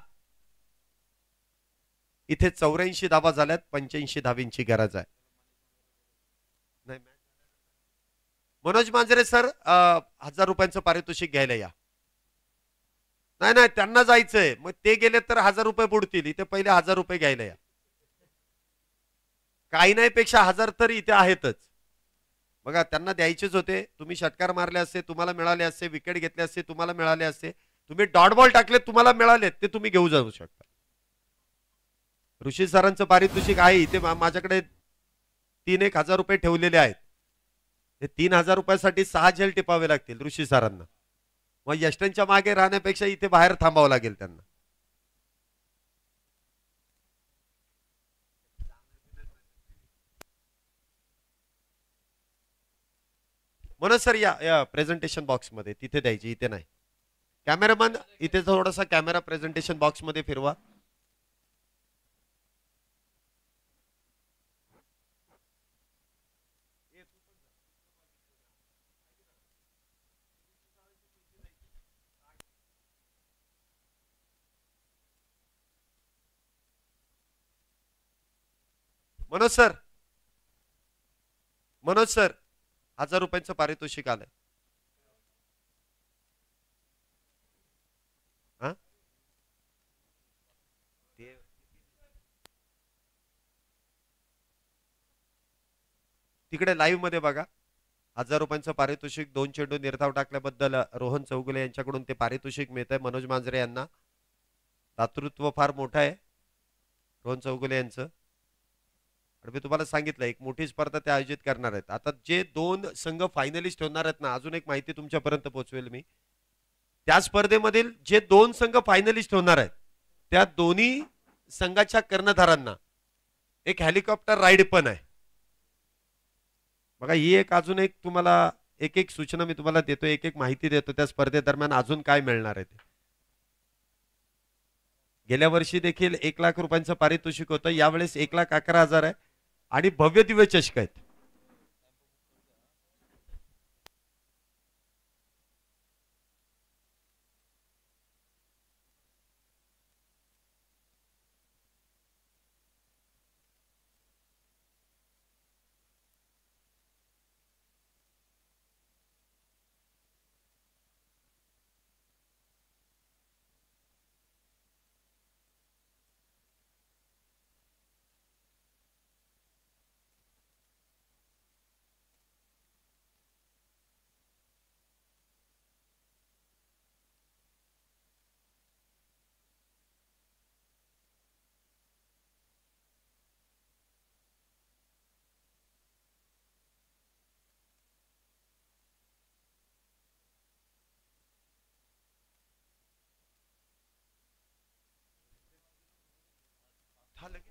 इथे चौऱ्याऐंशी धावा झाल्यात पंच्याऐंशी धावींची गरज आहे मनोज मांजरे सर हजार रुपयांचं पारितोषिक घ्यायला या नाही नाही त्यांना जायचंय मग ते गेले तर हजार रुपये बुडतील इथे पहिले हजार रुपये घ्यायला या काही नाही पेक्षा हजार तर इथे आहेतच बघा त्यांना द्यायचेच होते तुम्ही षटकार मारले असते तुम्हाला मिळाले असते विकेट घेतले असते तुम्हाला मिळाले असते तुम्ही डॉट बॉल टाकले तुम्हाला मिळालेत ते तुम्ही घेऊ जाऊ शकता ऋषी सरांचं पारितोषिक आहे इथे माझ्याकडे तीन एक हजार रुपये ठेवलेले आहेत हे तीन हजार रुपयासाठी सहा जेल टिपावे लागतील ऋषी सरांना मग यष्टांच्या मागे राहण्यापेक्षा इथे बाहेर थांबावं लागेल त्यांना मनोज सर या, या प्रेझेंटेशन बॉक्समध्ये तिथे द्यायची इथे नाही कॅमेरामन इथे थोडासा कॅमेरा प्रेझेंटेशन बॉक्समध्ये फिरवा मनोज सर मनोज सर हजार रुपयांचं पारितोषिक आलंय तिकडे लाईव्ह मध्ये बघा हजार रुपयांचं पारितोषिक दोन चेंडू निर्धाव टाकल्याबद्दल रोहन चौगुले यांच्याकडून ते पारितोषिक मिळत मनोज मांजरे यांना दातृत्व फार मोठं आहे रोहन चौगुले यांचं आणि मी तुम्हाला सांगितलं एक मोठी स्पर्धा ते आयोजित करणार आहेत आता जे दोन संघ फायनलिस्ट होणार आहेत ना अजून एक माहिती तुमच्यापर्यंत पोहोचवेल मी त्या स्पर्धेमधील जे दोन संघ फायनलिस्ट होणार आहेत त्या दोन्ही संघाच्या कर्णधारांना एक हेलिकॉप्टर राईड पण आहे बघा ही एक अजून एक तुम्हाला एक एक सूचना मी तुम्हाला देतो एक एक माहिती देतो त्या स्पर्धे दरम्यान अजून काय मिळणार आहे ते गेल्या वर्षी देखील एक लाख रुपयांचं पारितोषिक होतं यावेळेस एक लाख अकरा हजार आहे आणि भव्य दिव्य चषक Hallelujah.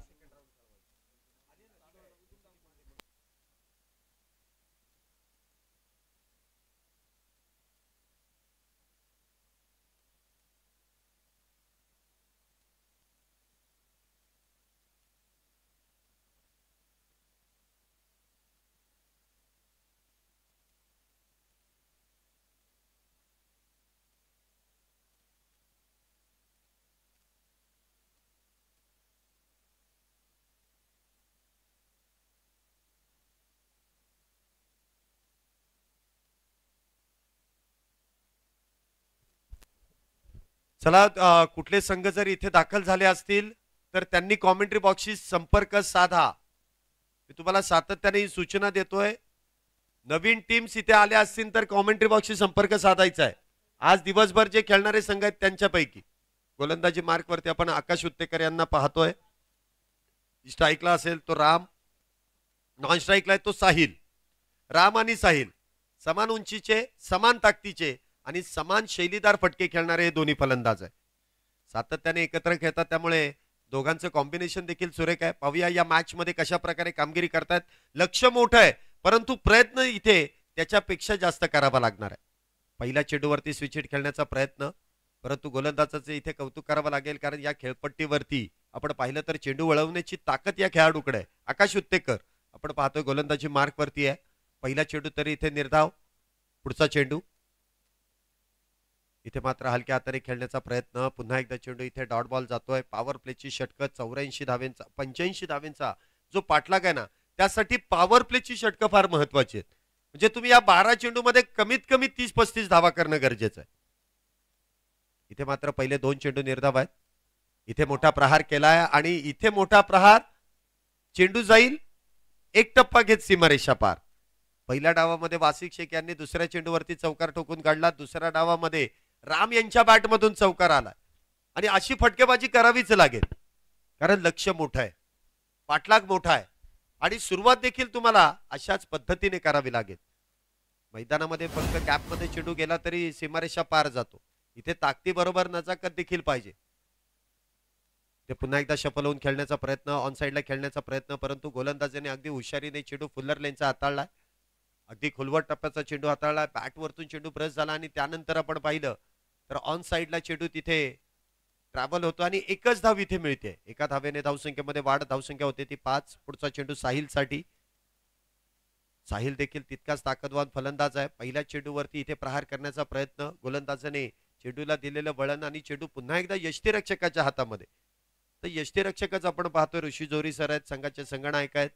चला कुठले संघ जर इथे दाखल झाले असतील तर त्यांनी कॉमेंट्री बॉक्सशी संपर्क साधा मी तुम्हाला सातत्याने ही सूचना देतोय नवीन टीम्स इथे आले असतील तर कॉमेंट्री बॉक्सशी संपर्क साधायचा आहे आज दिवसभर जे खेळणारे संघ आहेत त्यांच्यापैकी गोलंदाजी मार्कवरती आपण आकाश उत्तेकर यांना पाहतोय स्ट्राईकला असेल तो राम नॉन स्ट्राईकला आहे तो साहिल राम आणि साहिल समान उंचीचे समान ताकदीचे आणि समान शैलीदार फटके खेळणारे हे दोन्ही फलंदाज आहे सातत्याने एकत्र खेळतात त्यामुळे दोघांचं कॉम्बिनेशन देखील सुरेख आहे पाहूया या मॅचमध्ये मध्ये कशा प्रकारे कामगिरी करतायत लक्ष मोठं आहे परंतु प्रयत्न इथे त्याच्यापेक्षा जास्त करावा लागणार आहे पहिल्या चेंडूवरती स्विचेट खेळण्याचा प्रयत्न परंतु गोलंदाजाचं इथे कौतुक करावं लागेल कारण या खेळपट्टीवरती आपण पाहिलं तर चेंडू वळवण्याची ताकद या खेळाडूकडे आहे आकाश उत्तेकर आपण पाहतोय गोलंदाजी मार्कवरती आहे पहिला चेंडू तरी इथे निर्धाव पुढचा चेंडू इथे मात्र हलक्या हाताने खेळण्याचा प्रयत्न पुन्हा एकदा चेंडू इथे डॉट बॉल जातोय पॉवर प्लेची षटक चौऱ्याऐंशी धावेंचा पंच्याऐंशी धावेंचा जो पाठलाग आहे ना त्यासाठी पॉवर प्लेची षटकं फार महत्वाची आहेत म्हणजे तुम्ही या बारा मध्ये कमीत कमी तीस पस्तीस धावा करणं गरजेचं आहे इथे मात्र पहिले दोन चेंडू निर्धाव आहेत इथे मोठा प्रहार केलाय आणि इथे मोठा प्रहार चेंडू जाईल एक टप्पा घेत सीमारेषा पार पहिल्या डावामध्ये वासिक शेख यांनी दुसऱ्या चेंडूवरती चौकार ठोकून काढला दुसऱ्या डावामध्ये राम यांच्या बॅटमधून चौकार आलाय आणि अशी फटकेबाजी करावीच लागेल कारण लक्ष मोठं आहे पाठलाग मोठा आहे आणि सुरुवात देखील तुम्हाला अशाच पद्धतीने करावी लागेल मैदानामध्ये फक्त कॅपमध्ये चेंडू गेला तरी सीमारेषा पार जातो इथे ताकदी बरोबर नजाकत देखील पाहिजे ते पुन्हा एकदा शफल होऊन खेळण्याचा प्रयत्न ऑन साईडला खेळण्याचा प्रयत्न परंतु गोलंदाजाने अगदी हुशारीने चेंडू फुल्लर लेनचा हाताळलाय अगदी खुलवट टप्प्याचा चेंडू हाताळला वरतून चेंडू ब्रश झाला आणि त्यानंतर आपण पाहिलं तर ऑन साईडला चेडू तिथे ट्रॅव्हल होतो आणि एकच धाव इथे मिळते एका धावेने धावसंख्येमध्ये वाढ धावसंख्या होते ती पाच पुढचा चेंडू साहिलसाठी साहिल देखील तितकाच ताकदवान फलंदाज आहे पहिल्या चेडूवरती इथे प्रहार करण्याचा प्रयत्न गोलंदाजाने चेंडूला दिलेलं वळण आणि चेडू पुन्हा एकदा यष्टीरक्षकाच्या हातामध्ये तर यष्टीरक्षकच आपण पाहतोय ऋषी जोरी सर आहेत संघाचे संगणायक आहेत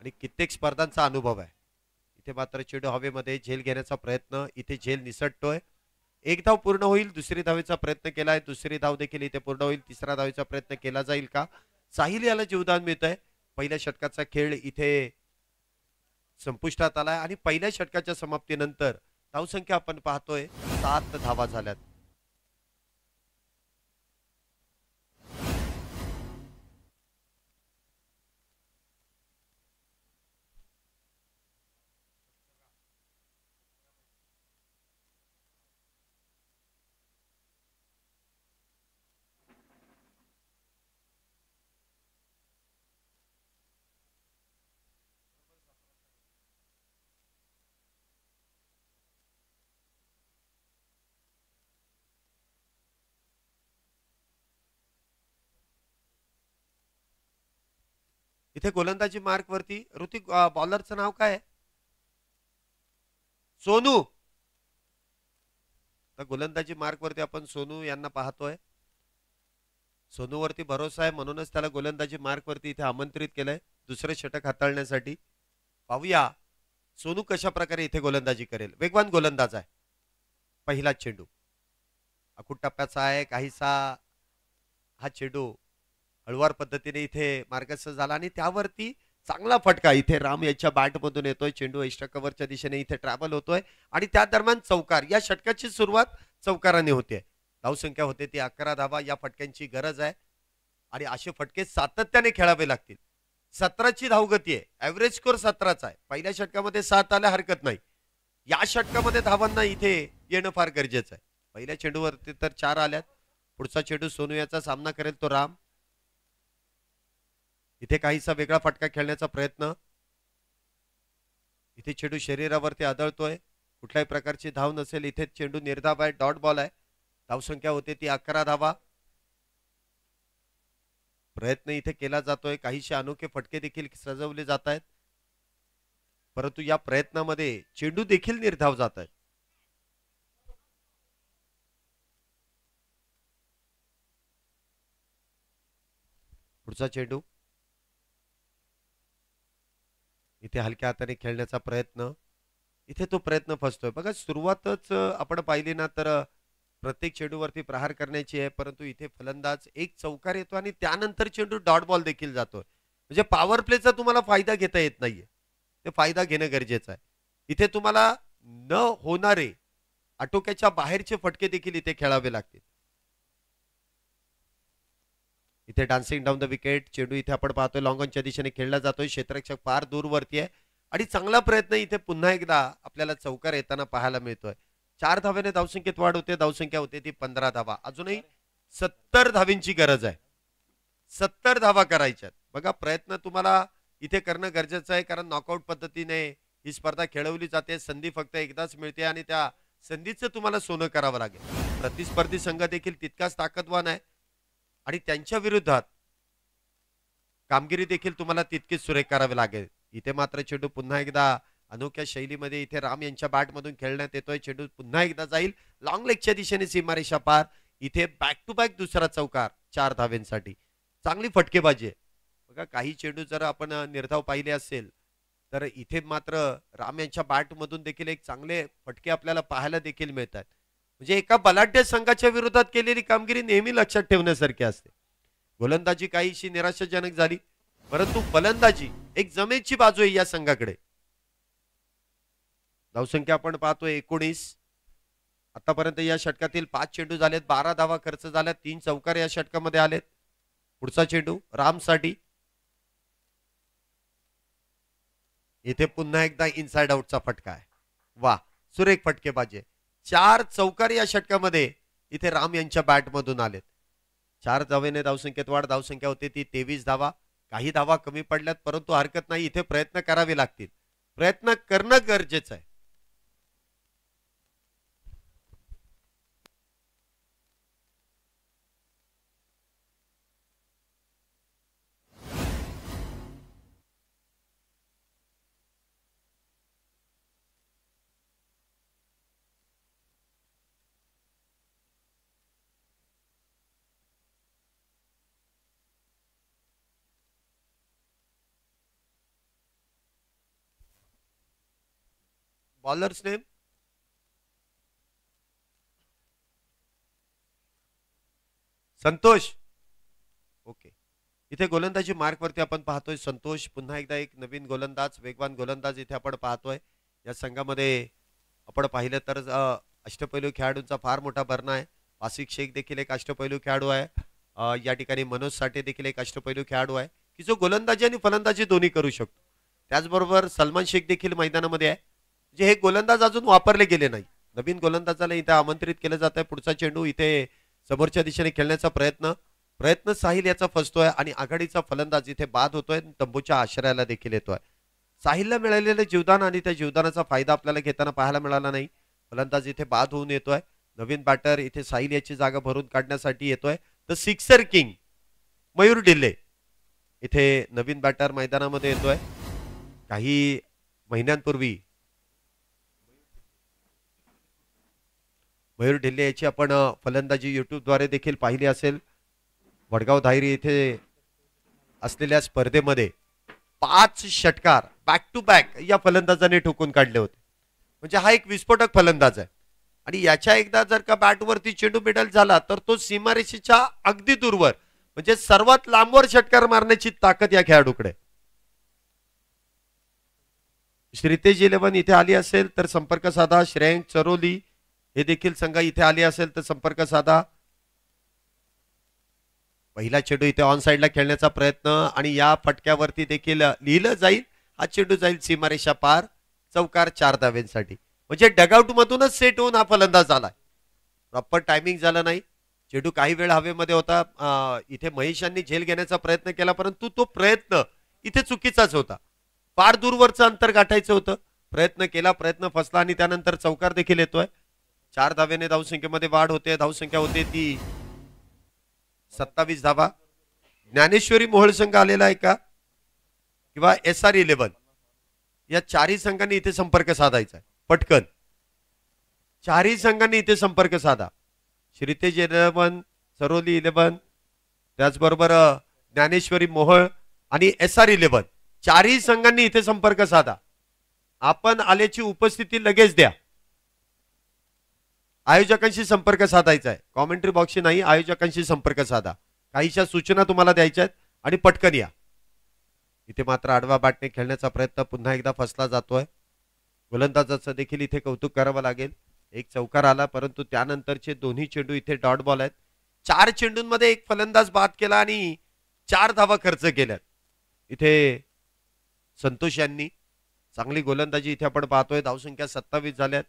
आणि कित्येक स्पर्धांचा अनुभव आहे इथे मात्र चेंडू हवेमध्ये झेल घेण्याचा प्रयत्न इथे झेल निसटतोय एक धाव पूर्ण होईल दुसरी धावेचा प्रयत्न केलाय दुसरी धाव देखील इथे पूर्ण होईल तिसरा धावेचा प्रयत्न केला जाईल का साहिल याला जीवदान मिळत पहिल्या षटकाचा खेळ इथे संपुष्टात आलाय आणि पहिल्या षटकाच्या समाप्तीनंतर धावसंख्या आपण पाहतोय सात धावा झाल्यात इथे गोलंदाजी मार्कवरती ऋतिक बॉलरचं नाव काय सोनू तर गोलंदाजी मार्कवरती आपण सोनू यांना पाहतोय सोनू वरती भरोसा आहे म्हणूनच त्याला गोलंदाजी मार्कवरती इथे आमंत्रित केलंय दुसरे षटक हाताळण्यासाठी पाहूया सोनू कशा प्रकारे इथे गोलंदाजी करेल वेगवान गोलंदाज आहे पहिला चेंडू अकुट टप्प्याचा आहे काहीसा हा चेंडू हळुवार पद्धतीने इथे मार्गस्थ झाला आणि त्यावरती चांगला फटका इथे राम याच्या बॅटमधून येतोय चेंडू एक्स्ट्रा कव्हरच्या दिशेने इथे ट्रॅव्हल होतोय आणि त्या दरम्यान चौकार या षटकाची सुरुवात चौकाराने होते धावसंख्या होते ती अकरा धावा या फटक्यांची गरज आहे आणि असे फटके सातत्याने खेळावे लागतील सतराची धावगती आहे ॲव्हरेज स्कोर सतराचा आहे पहिल्या षटकामध्ये सात आल्या हरकत नाही या षटकामध्ये धावांना इथे येणं फार गरजेचं आहे पहिल्या चेंडूवरती तर चार आल्यात पुढचा चेंडू सोनू सामना करेल तो राम इथे काहीसा वेगळा फटका खेळण्याचा प्रयत्न इथे चेंडू शरीरावरती आदळतोय कुठल्याही प्रकारची धाव नसेल इथे चेंडू निर्धाव आहे डॉट बॉल आहे धावसंख्या होते ती अकरा धावा प्रयत्न इथे केला जातोय काहीसे अनोखे फटके देखील सजवले जात आहेत परंतु या प्रयत्नामध्ये चेंडू देखील निर्धाव जात आहे पुढचा चेंडू इथे हलक्या हाताने खेळण्याचा प्रयत्न इथे तो प्रयत्न फसतोय बघा सुरुवातच आपण पाहिली ना तर प्रत्येक चेंडूवरती प्रहार करण्याची आहे परंतु इथे फलंदाज एक चौकार येतो आणि त्यानंतर चेंडू डॉट बॉल देखील जातोय म्हणजे पॉवर प्लेचा तुम्हाला फायदा घेता येत नाहीये ते फायदा घेणं गरजेचं आहे इथे तुम्हाला न होणारे आटोक्याच्या बाहेरचे फटके देखील इथे खेळावे लागतील इथे डान्सिंग डाऊन द विकेट चेंडू इथे आपण पाहतोय लॉंगॉनच्या दिशेने खेळला जातोय क्षेत्ररक्षक फार दूरवरती आहे आणि चांगला प्रयत्न इथे पुन्हा एकदा आपल्याला चौकार येताना पाहायला मिळतोय चार धाव्याने धावसंख्येत वाढ होते धावसंख्या होते ती पंधरा धावा अजूनही सत्तर धावींची गरज आहे सत्तर धावा करायच्यात बघा प्रयत्न तुम्हाला इथे करणं गरजेचं आहे कारण नॉकआउट पद्धतीने ही स्पर्धा खेळवली जाते संधी फक्त एकदाच मिळते आणि त्या संधीचं तुम्हाला सोनं करावं लागेल प्रतिस्पर्धी संघ देखील तितकाच ताकदवान आहे आणि त्यांच्या विरोधात कामगिरी देखील तुम्हाला तितकीच सुरेख करावी लागेल इथे मात्र चेंडू पुन्हा एकदा अनोख्या शैलीमध्ये इथे राम यांच्या बॅटमधून खेळण्यात येतोय चेंडू पुन्हा एकदा जाईल लॉंग लेगच्या दिशेने सीमारेषा पार इथे बॅक टू बॅक दुसरा चौकार चार धावेंसाठी चांगली फटकेबाजी आहे बघा काही चेंडू जर आपण निर्धाव पाहिले असेल तर इथे मात्र राम यांच्या बॅटमधून देखील एक चांगले फटके आपल्याला पाहायला देखील मिळतात म्हणजे एका बलाढ्य संघाच्या विरोधात केलेली कामगिरी नेहमी लक्षात ठेवण्यासारखी असते गोलंदाजी काहीशी निराशाजनक झाली परंतु फलंदाजी एक जमेची बाजू आहे या संघाकडे धावसंख्या आपण पाहतोय एकोणीस आतापर्यंत या षटकातील पाच चेंडू झालेत बारा धावा खर्च झाल्या तीन चौकार या षटकामध्ये आलेत पुढचा चेंडू रामसाठी येथे पुन्हा एकदा इनसाइड आउटचा फटका आहे वा सुरेख फटकेबाजी चार चौकार या षटकामध्ये इथे राम यांच्या बॅटमधून आलेत चार धावेने धावसंख्येत वाढ धावसंख्या होती ती तेवीस धावा काही धावा कमी पडल्यात परंतु हरकत नाही इथे प्रयत्न करावे लागतील प्रयत्न करणं गरजेचं आहे caller's name संतोष ओके इथे गोलंदाजी मार्कवरती आपण पाहतोय संतोष पुन्हा एकदा एक नवीन गोलंदाज वेगवान गोलंदाज इथे आपण पाहतोय या संघामध्ये आपण पाहिलं तर अष्टपैलू खेळाडूंचा फार मोठा भरणा आहे वासिक शेख देखील एक अष्टपैलू खेळाडू आहे या ठिकाणी मनोज साठे देखील एक अष्टपैलू खेळाडू आहे की जो गोलंदाजी आणि फलंदाजी दोन्ही करू शकतो त्याचबरोबर सलमान शेख देखील मैदानामध्ये आहे जे हे गोलंदाज अजून वापरले गेले नाही नवीन गोलंदाजाला इथे आमंत्रित केलं जात आहे पुढचा चेंडू इथे समोरच्या दिशेने खेळण्याचा प्रयत्न प्रयत्न साहिल याचा फसतोय आणि आघाडीचा फलंदाज इथे बाद होतोय तंबूच्या आश्रयाला देखील येतोय साहिलला मिळालेलं जीवदान आणि त्या जीवदानाचा फायदा आपल्याला घेताना पाहायला मिळाला नाही फलंदाज इथे बाद होऊन येतोय नवीन बॅटर इथे साहिल याची जागा भरून काढण्यासाठी येतोय तर सिक्सर किंग मयूर डिल्ले इथे नवीन बॅटर मैदानामध्ये येतोय काही महिन्यांपूर्वी मयूर ढिल्ले याची आपण फलंदाजी युट्यूबद्वारे देखील पाहिली असेल वडगाव धायरी येथे असलेल्या स्पर्धेमध्ये पाच षटकार बॅक टू बॅक या फलंदाजाने ठोकून काढले होते म्हणजे हा एक विस्फोटक फलंदाज आहे आणि याच्या एकदा जर का बॅटवरती चेंडू मेडल झाला तर तो सीमारेषेच्या अगदी दूरवर म्हणजे सर्वात लांबवर षटकार मारण्याची ताकद या खेळाडूकडे श्रीतेजी इलेव्हन इथे आली असेल तर संपर्क साधा श्रेयांक चरोली हे देखील संघ इथे आले असेल तर संपर्क साधा पहिला चेडू इथे ऑन साईडला खेळण्याचा प्रयत्न आणि या फटक्यावरती देखील लिहिलं जाईल हा चेडू जाईल सीमारेषा पार चौकार चार धाव्यांसाठी म्हणजे डगआउट मधूनच सेट होऊन हा फलंदाज आलाय प्रॉपर टायमिंग झालं नाही चेडू काही वेळ हवेमध्ये होता इथे महेशांनी झेल घेण्याचा प्रयत्न केला परंतु तो प्रयत्न इथे चुकीचाच होता फार दूरवरचं अंतर गाठायचं होतं प्रयत्न केला प्रयत्न फसला आणि त्यानंतर चौकार देखील येतोय चार धाव्याने धावसंख्येमध्ये वाढ होते धावसंख्या होते ती सत्तावीस धावा ज्ञानेश्वरी मोहळ संघ आलेला आहे का किंवा एस आर इलेव्हन या चारही संघांनी इथे संपर्क साधायचा पटकन चारही संघांनी इथे संपर्क साधा श्रीतेज इलेव्हन सरोली इलेव्हन त्याचबरोबर ज्ञानेश्वरी मोहळ आणि एस आर इलेव्हन चारही संघांनी इथे संपर्क साधा आपण आल्याची उपस्थिती लगेच द्या आयोजकांशी संपर्क साधायचा आहे कॉमेंट्री बॉक्सशी नाही आयोजकांशी संपर्क साधा काहीशा सूचना तुम्हाला द्यायच्या आहेत आणि पटकन या इथे मात्र आडवा बाटणे खेळण्याचा प्रयत्न पुन्हा एकदा फसला जातोय गोलंदाजाचं देखील इथे कौतुक करावं लागेल एक चौकार आला परंतु त्यानंतरचे दोन्ही चेंडू इथे डॉट बॉल आहेत चार चेंडूंमध्ये एक फलंदाज बाद केला आणि चार धावा खर्च केल्यात इथे संतोष यांनी चांगली गोलंदाजी इथे आपण पाहतोय धावसंख्या सत्तावीस झाल्यात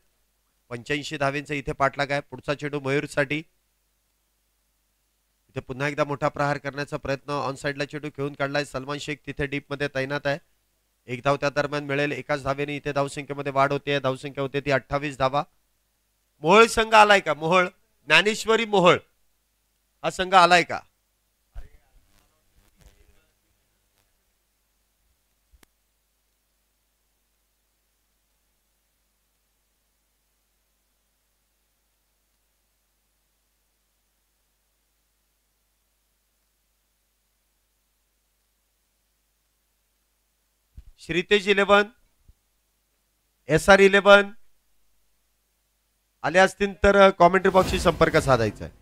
पंच्याऐंशी धावेंचा इथे पाठलाग आहे पुढचा चेंडू मयूरसाठी इथे पुन्हा एकदा मोठा प्रहार करण्याचा प्रयत्न ऑन साईडला चेंडू खेळून काढलाय सलमान शेख तिथे डीपमध्ये तैनात आहे एक धाव त्या दरम्यान मिळेल एकाच धावेने इथे धावसंख्येमध्ये वाढ होते धावसंख्या होते ती अठ्ठावीस धावा मोहळ संघ आलाय का मोहळ ज्ञानेश्वरी मोहळ हा संघ आलाय का Shritej eleven S R eleven आले असतील तर कॉमेंट्री बॉक्सशी संपर्क साधायचा आहे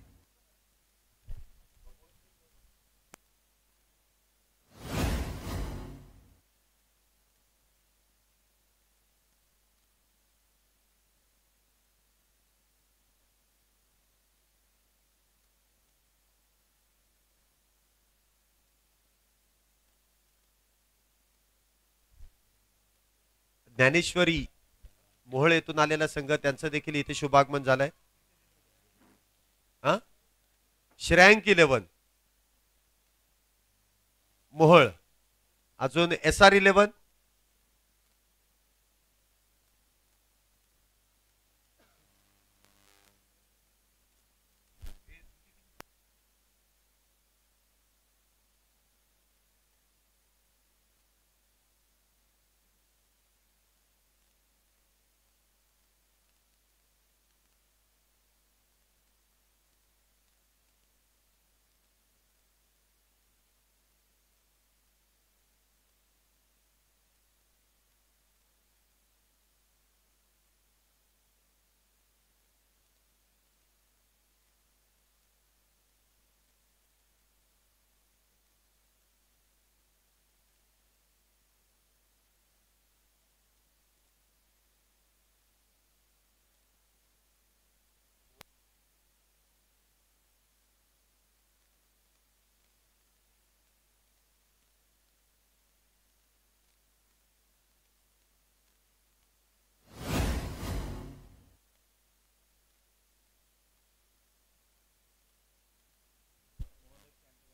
ज्ञानेश्वरी मोहळ येथून आलेला संघ त्यांचं देखील इथे शुभागमन झालंय हा श्रँक इलेव्हन मोहळ अजून एस आर इलेव्हन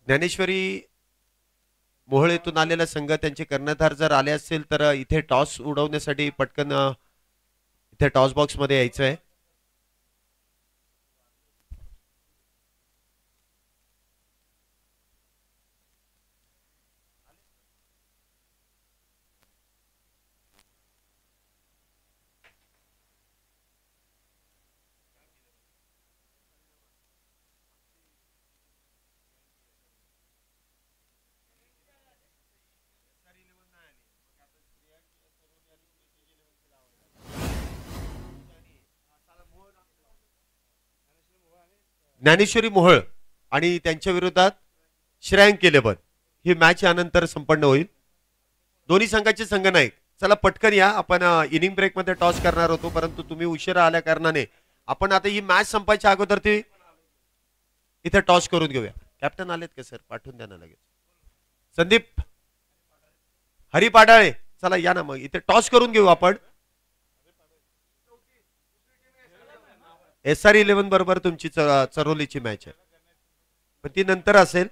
ज्ञानेश्वरी मोहळेतून आलेला संघ त्यांचे कर्णधार जर आले असेल तर इथे टॉस उडवण्यासाठी पटकन इथे टॉस बॉक्समध्ये यायचं आहे ज्ञानेश्वरी मोहळ आणि त्यांच्या विरोधात श्रेयांक इलेवन हे मॅच यानंतर संपन्न होईल दोन्ही संघाचे नाही चला पटकन या आपण इनिंग ब्रेकमध्ये टॉस करणार होतो परंतु तुम्ही उशिरा आल्या कारणाने आपण आता ही मॅच संपायच्या अगोदर ती इथे टॉस करून घेऊया कॅप्टन आलेत का सर पाठवून द्या ना लगेच संदीप हरी पाडाळे चला या ना मग इथे टॉस करून घेऊ आपण एस आर इलेव्हन बरोबर तुमची चरोलीची मॅच आहे पण ती नंतर असेल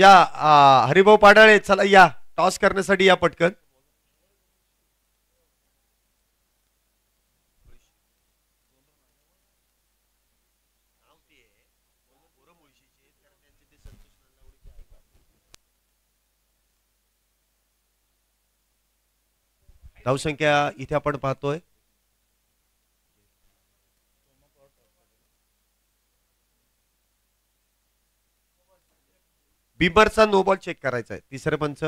या हरिभाऊ पाडाळे चला या टॉस करण्यासाठी या पटकन धावसंख्या इथे आपण पाहतोय बिबरचा नोबॉल चेक करायचा आहे तिसरं पंच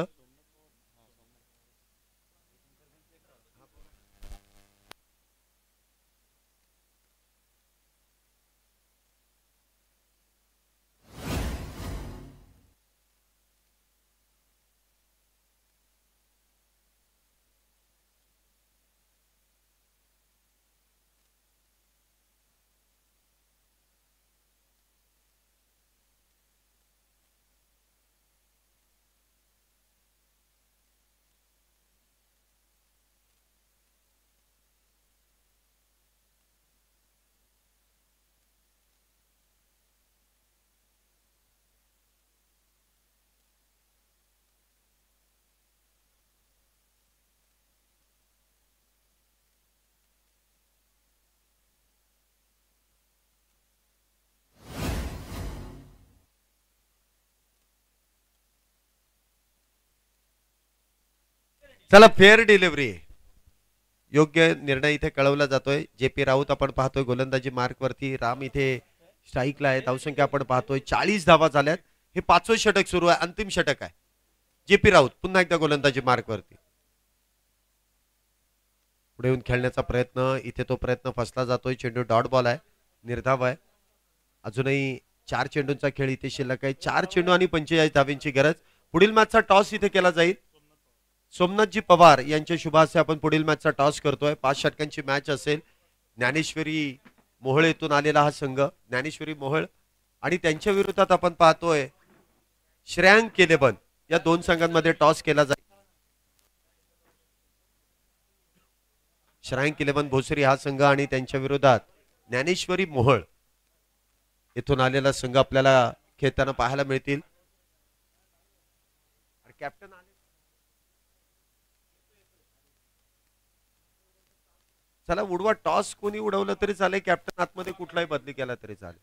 त्याला फेअर डिलिव्हरी योग्य निर्णय इथे कळवला जातोय जे पी राऊत आपण पाहतोय गोलंदाजी मार्कवरती राम इथे स्ट्राईकला आहे धावसंख्या आपण पाहतोय चाळीस धावा झाल्यात हे पाचवे षटक सुरू आहे अंतिम षटक आहे जे पी राऊत पुन्हा एकदा गोलंदाजी मार्कवरती पुढे येऊन खेळण्याचा प्रयत्न इथे तो प्रयत्न फसला जातोय चेंडू डॉट बॉल आहे निर्धाव आहे अजूनही चार चेंडूंचा खेळ इथे शिल्लक आहे चार चेंडू आणि पंचेचाळीस धाव्यांची गरज पुढील मॅचचा टॉस इथे केला जाईल सोमनाथजी पवार यांच्या शुभासे आपण पुढील मॅचचा टॉस करतोय पाच षटकांची मॅच असेल ज्ञानेश्वरी मोहळ येथून आलेला हा संघ ज्ञानेश्वरी मोहळ आणि त्यांच्या विरोधात आपण पाहतोय श्रेयांक केलेबन या दोन संघांमध्ये टॉस केला जाईल श्रेयांक केलेबन भोसरी हा संघ आणि त्यांच्या विरोधात ज्ञानेश्वरी मोहळ येथून आलेला संघ आपल्याला खेळताना पाहायला मिळतील कॅप्टन चला उडवा टॉस कोणी उडवलं तरी चालेल कॅप्टन आतमध्ये कुठलाही बदली केला तरी चालेल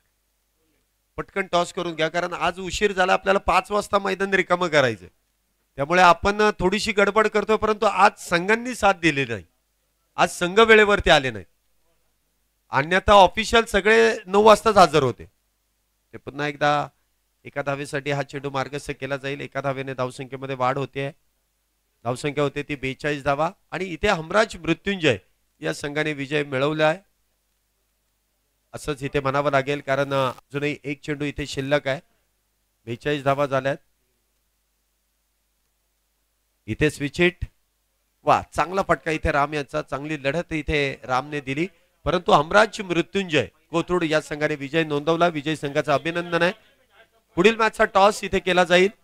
पटकन टॉस करून घ्या कारण आज उशीर झाला आपल्याला पाच वाजता मैदान रिकामं करायचं त्यामुळे आपण थोडीशी गडबड करतोय परंतु आज संघांनी साथ दिली नाही आज संघ वेळेवरती आले नाहीत अन्यथा ऑफिशियल सगळे नऊ वाजताच हजर होते ते पुन्हा एकदा एका धावेसाठी हा चेंडू मार्गस्थ केला जाईल एका धावेने धावसंख्येमध्ये वाढ होते धावसंख्या होते ती बेचाळीस धावा आणि इथे हमराज मृत्युंजय या संघाने विजय मिळवला आहे असंच इथे म्हणावं लागेल कारण अजूनही एक चेंडू इथे शिल्लक आहे बेचाळीस धावा झाल्यात इथे स्विचिट वा चांगला फटका इथे राम यांचा चांगली लढत इथे रामने दिली परंतु हमराज मृत्युंजय कोथरूड या संघाने विजय नोंदवला विजय संघाचं अभिनंदन आहे पुढील मॅचचा टॉस इथे केला जाईल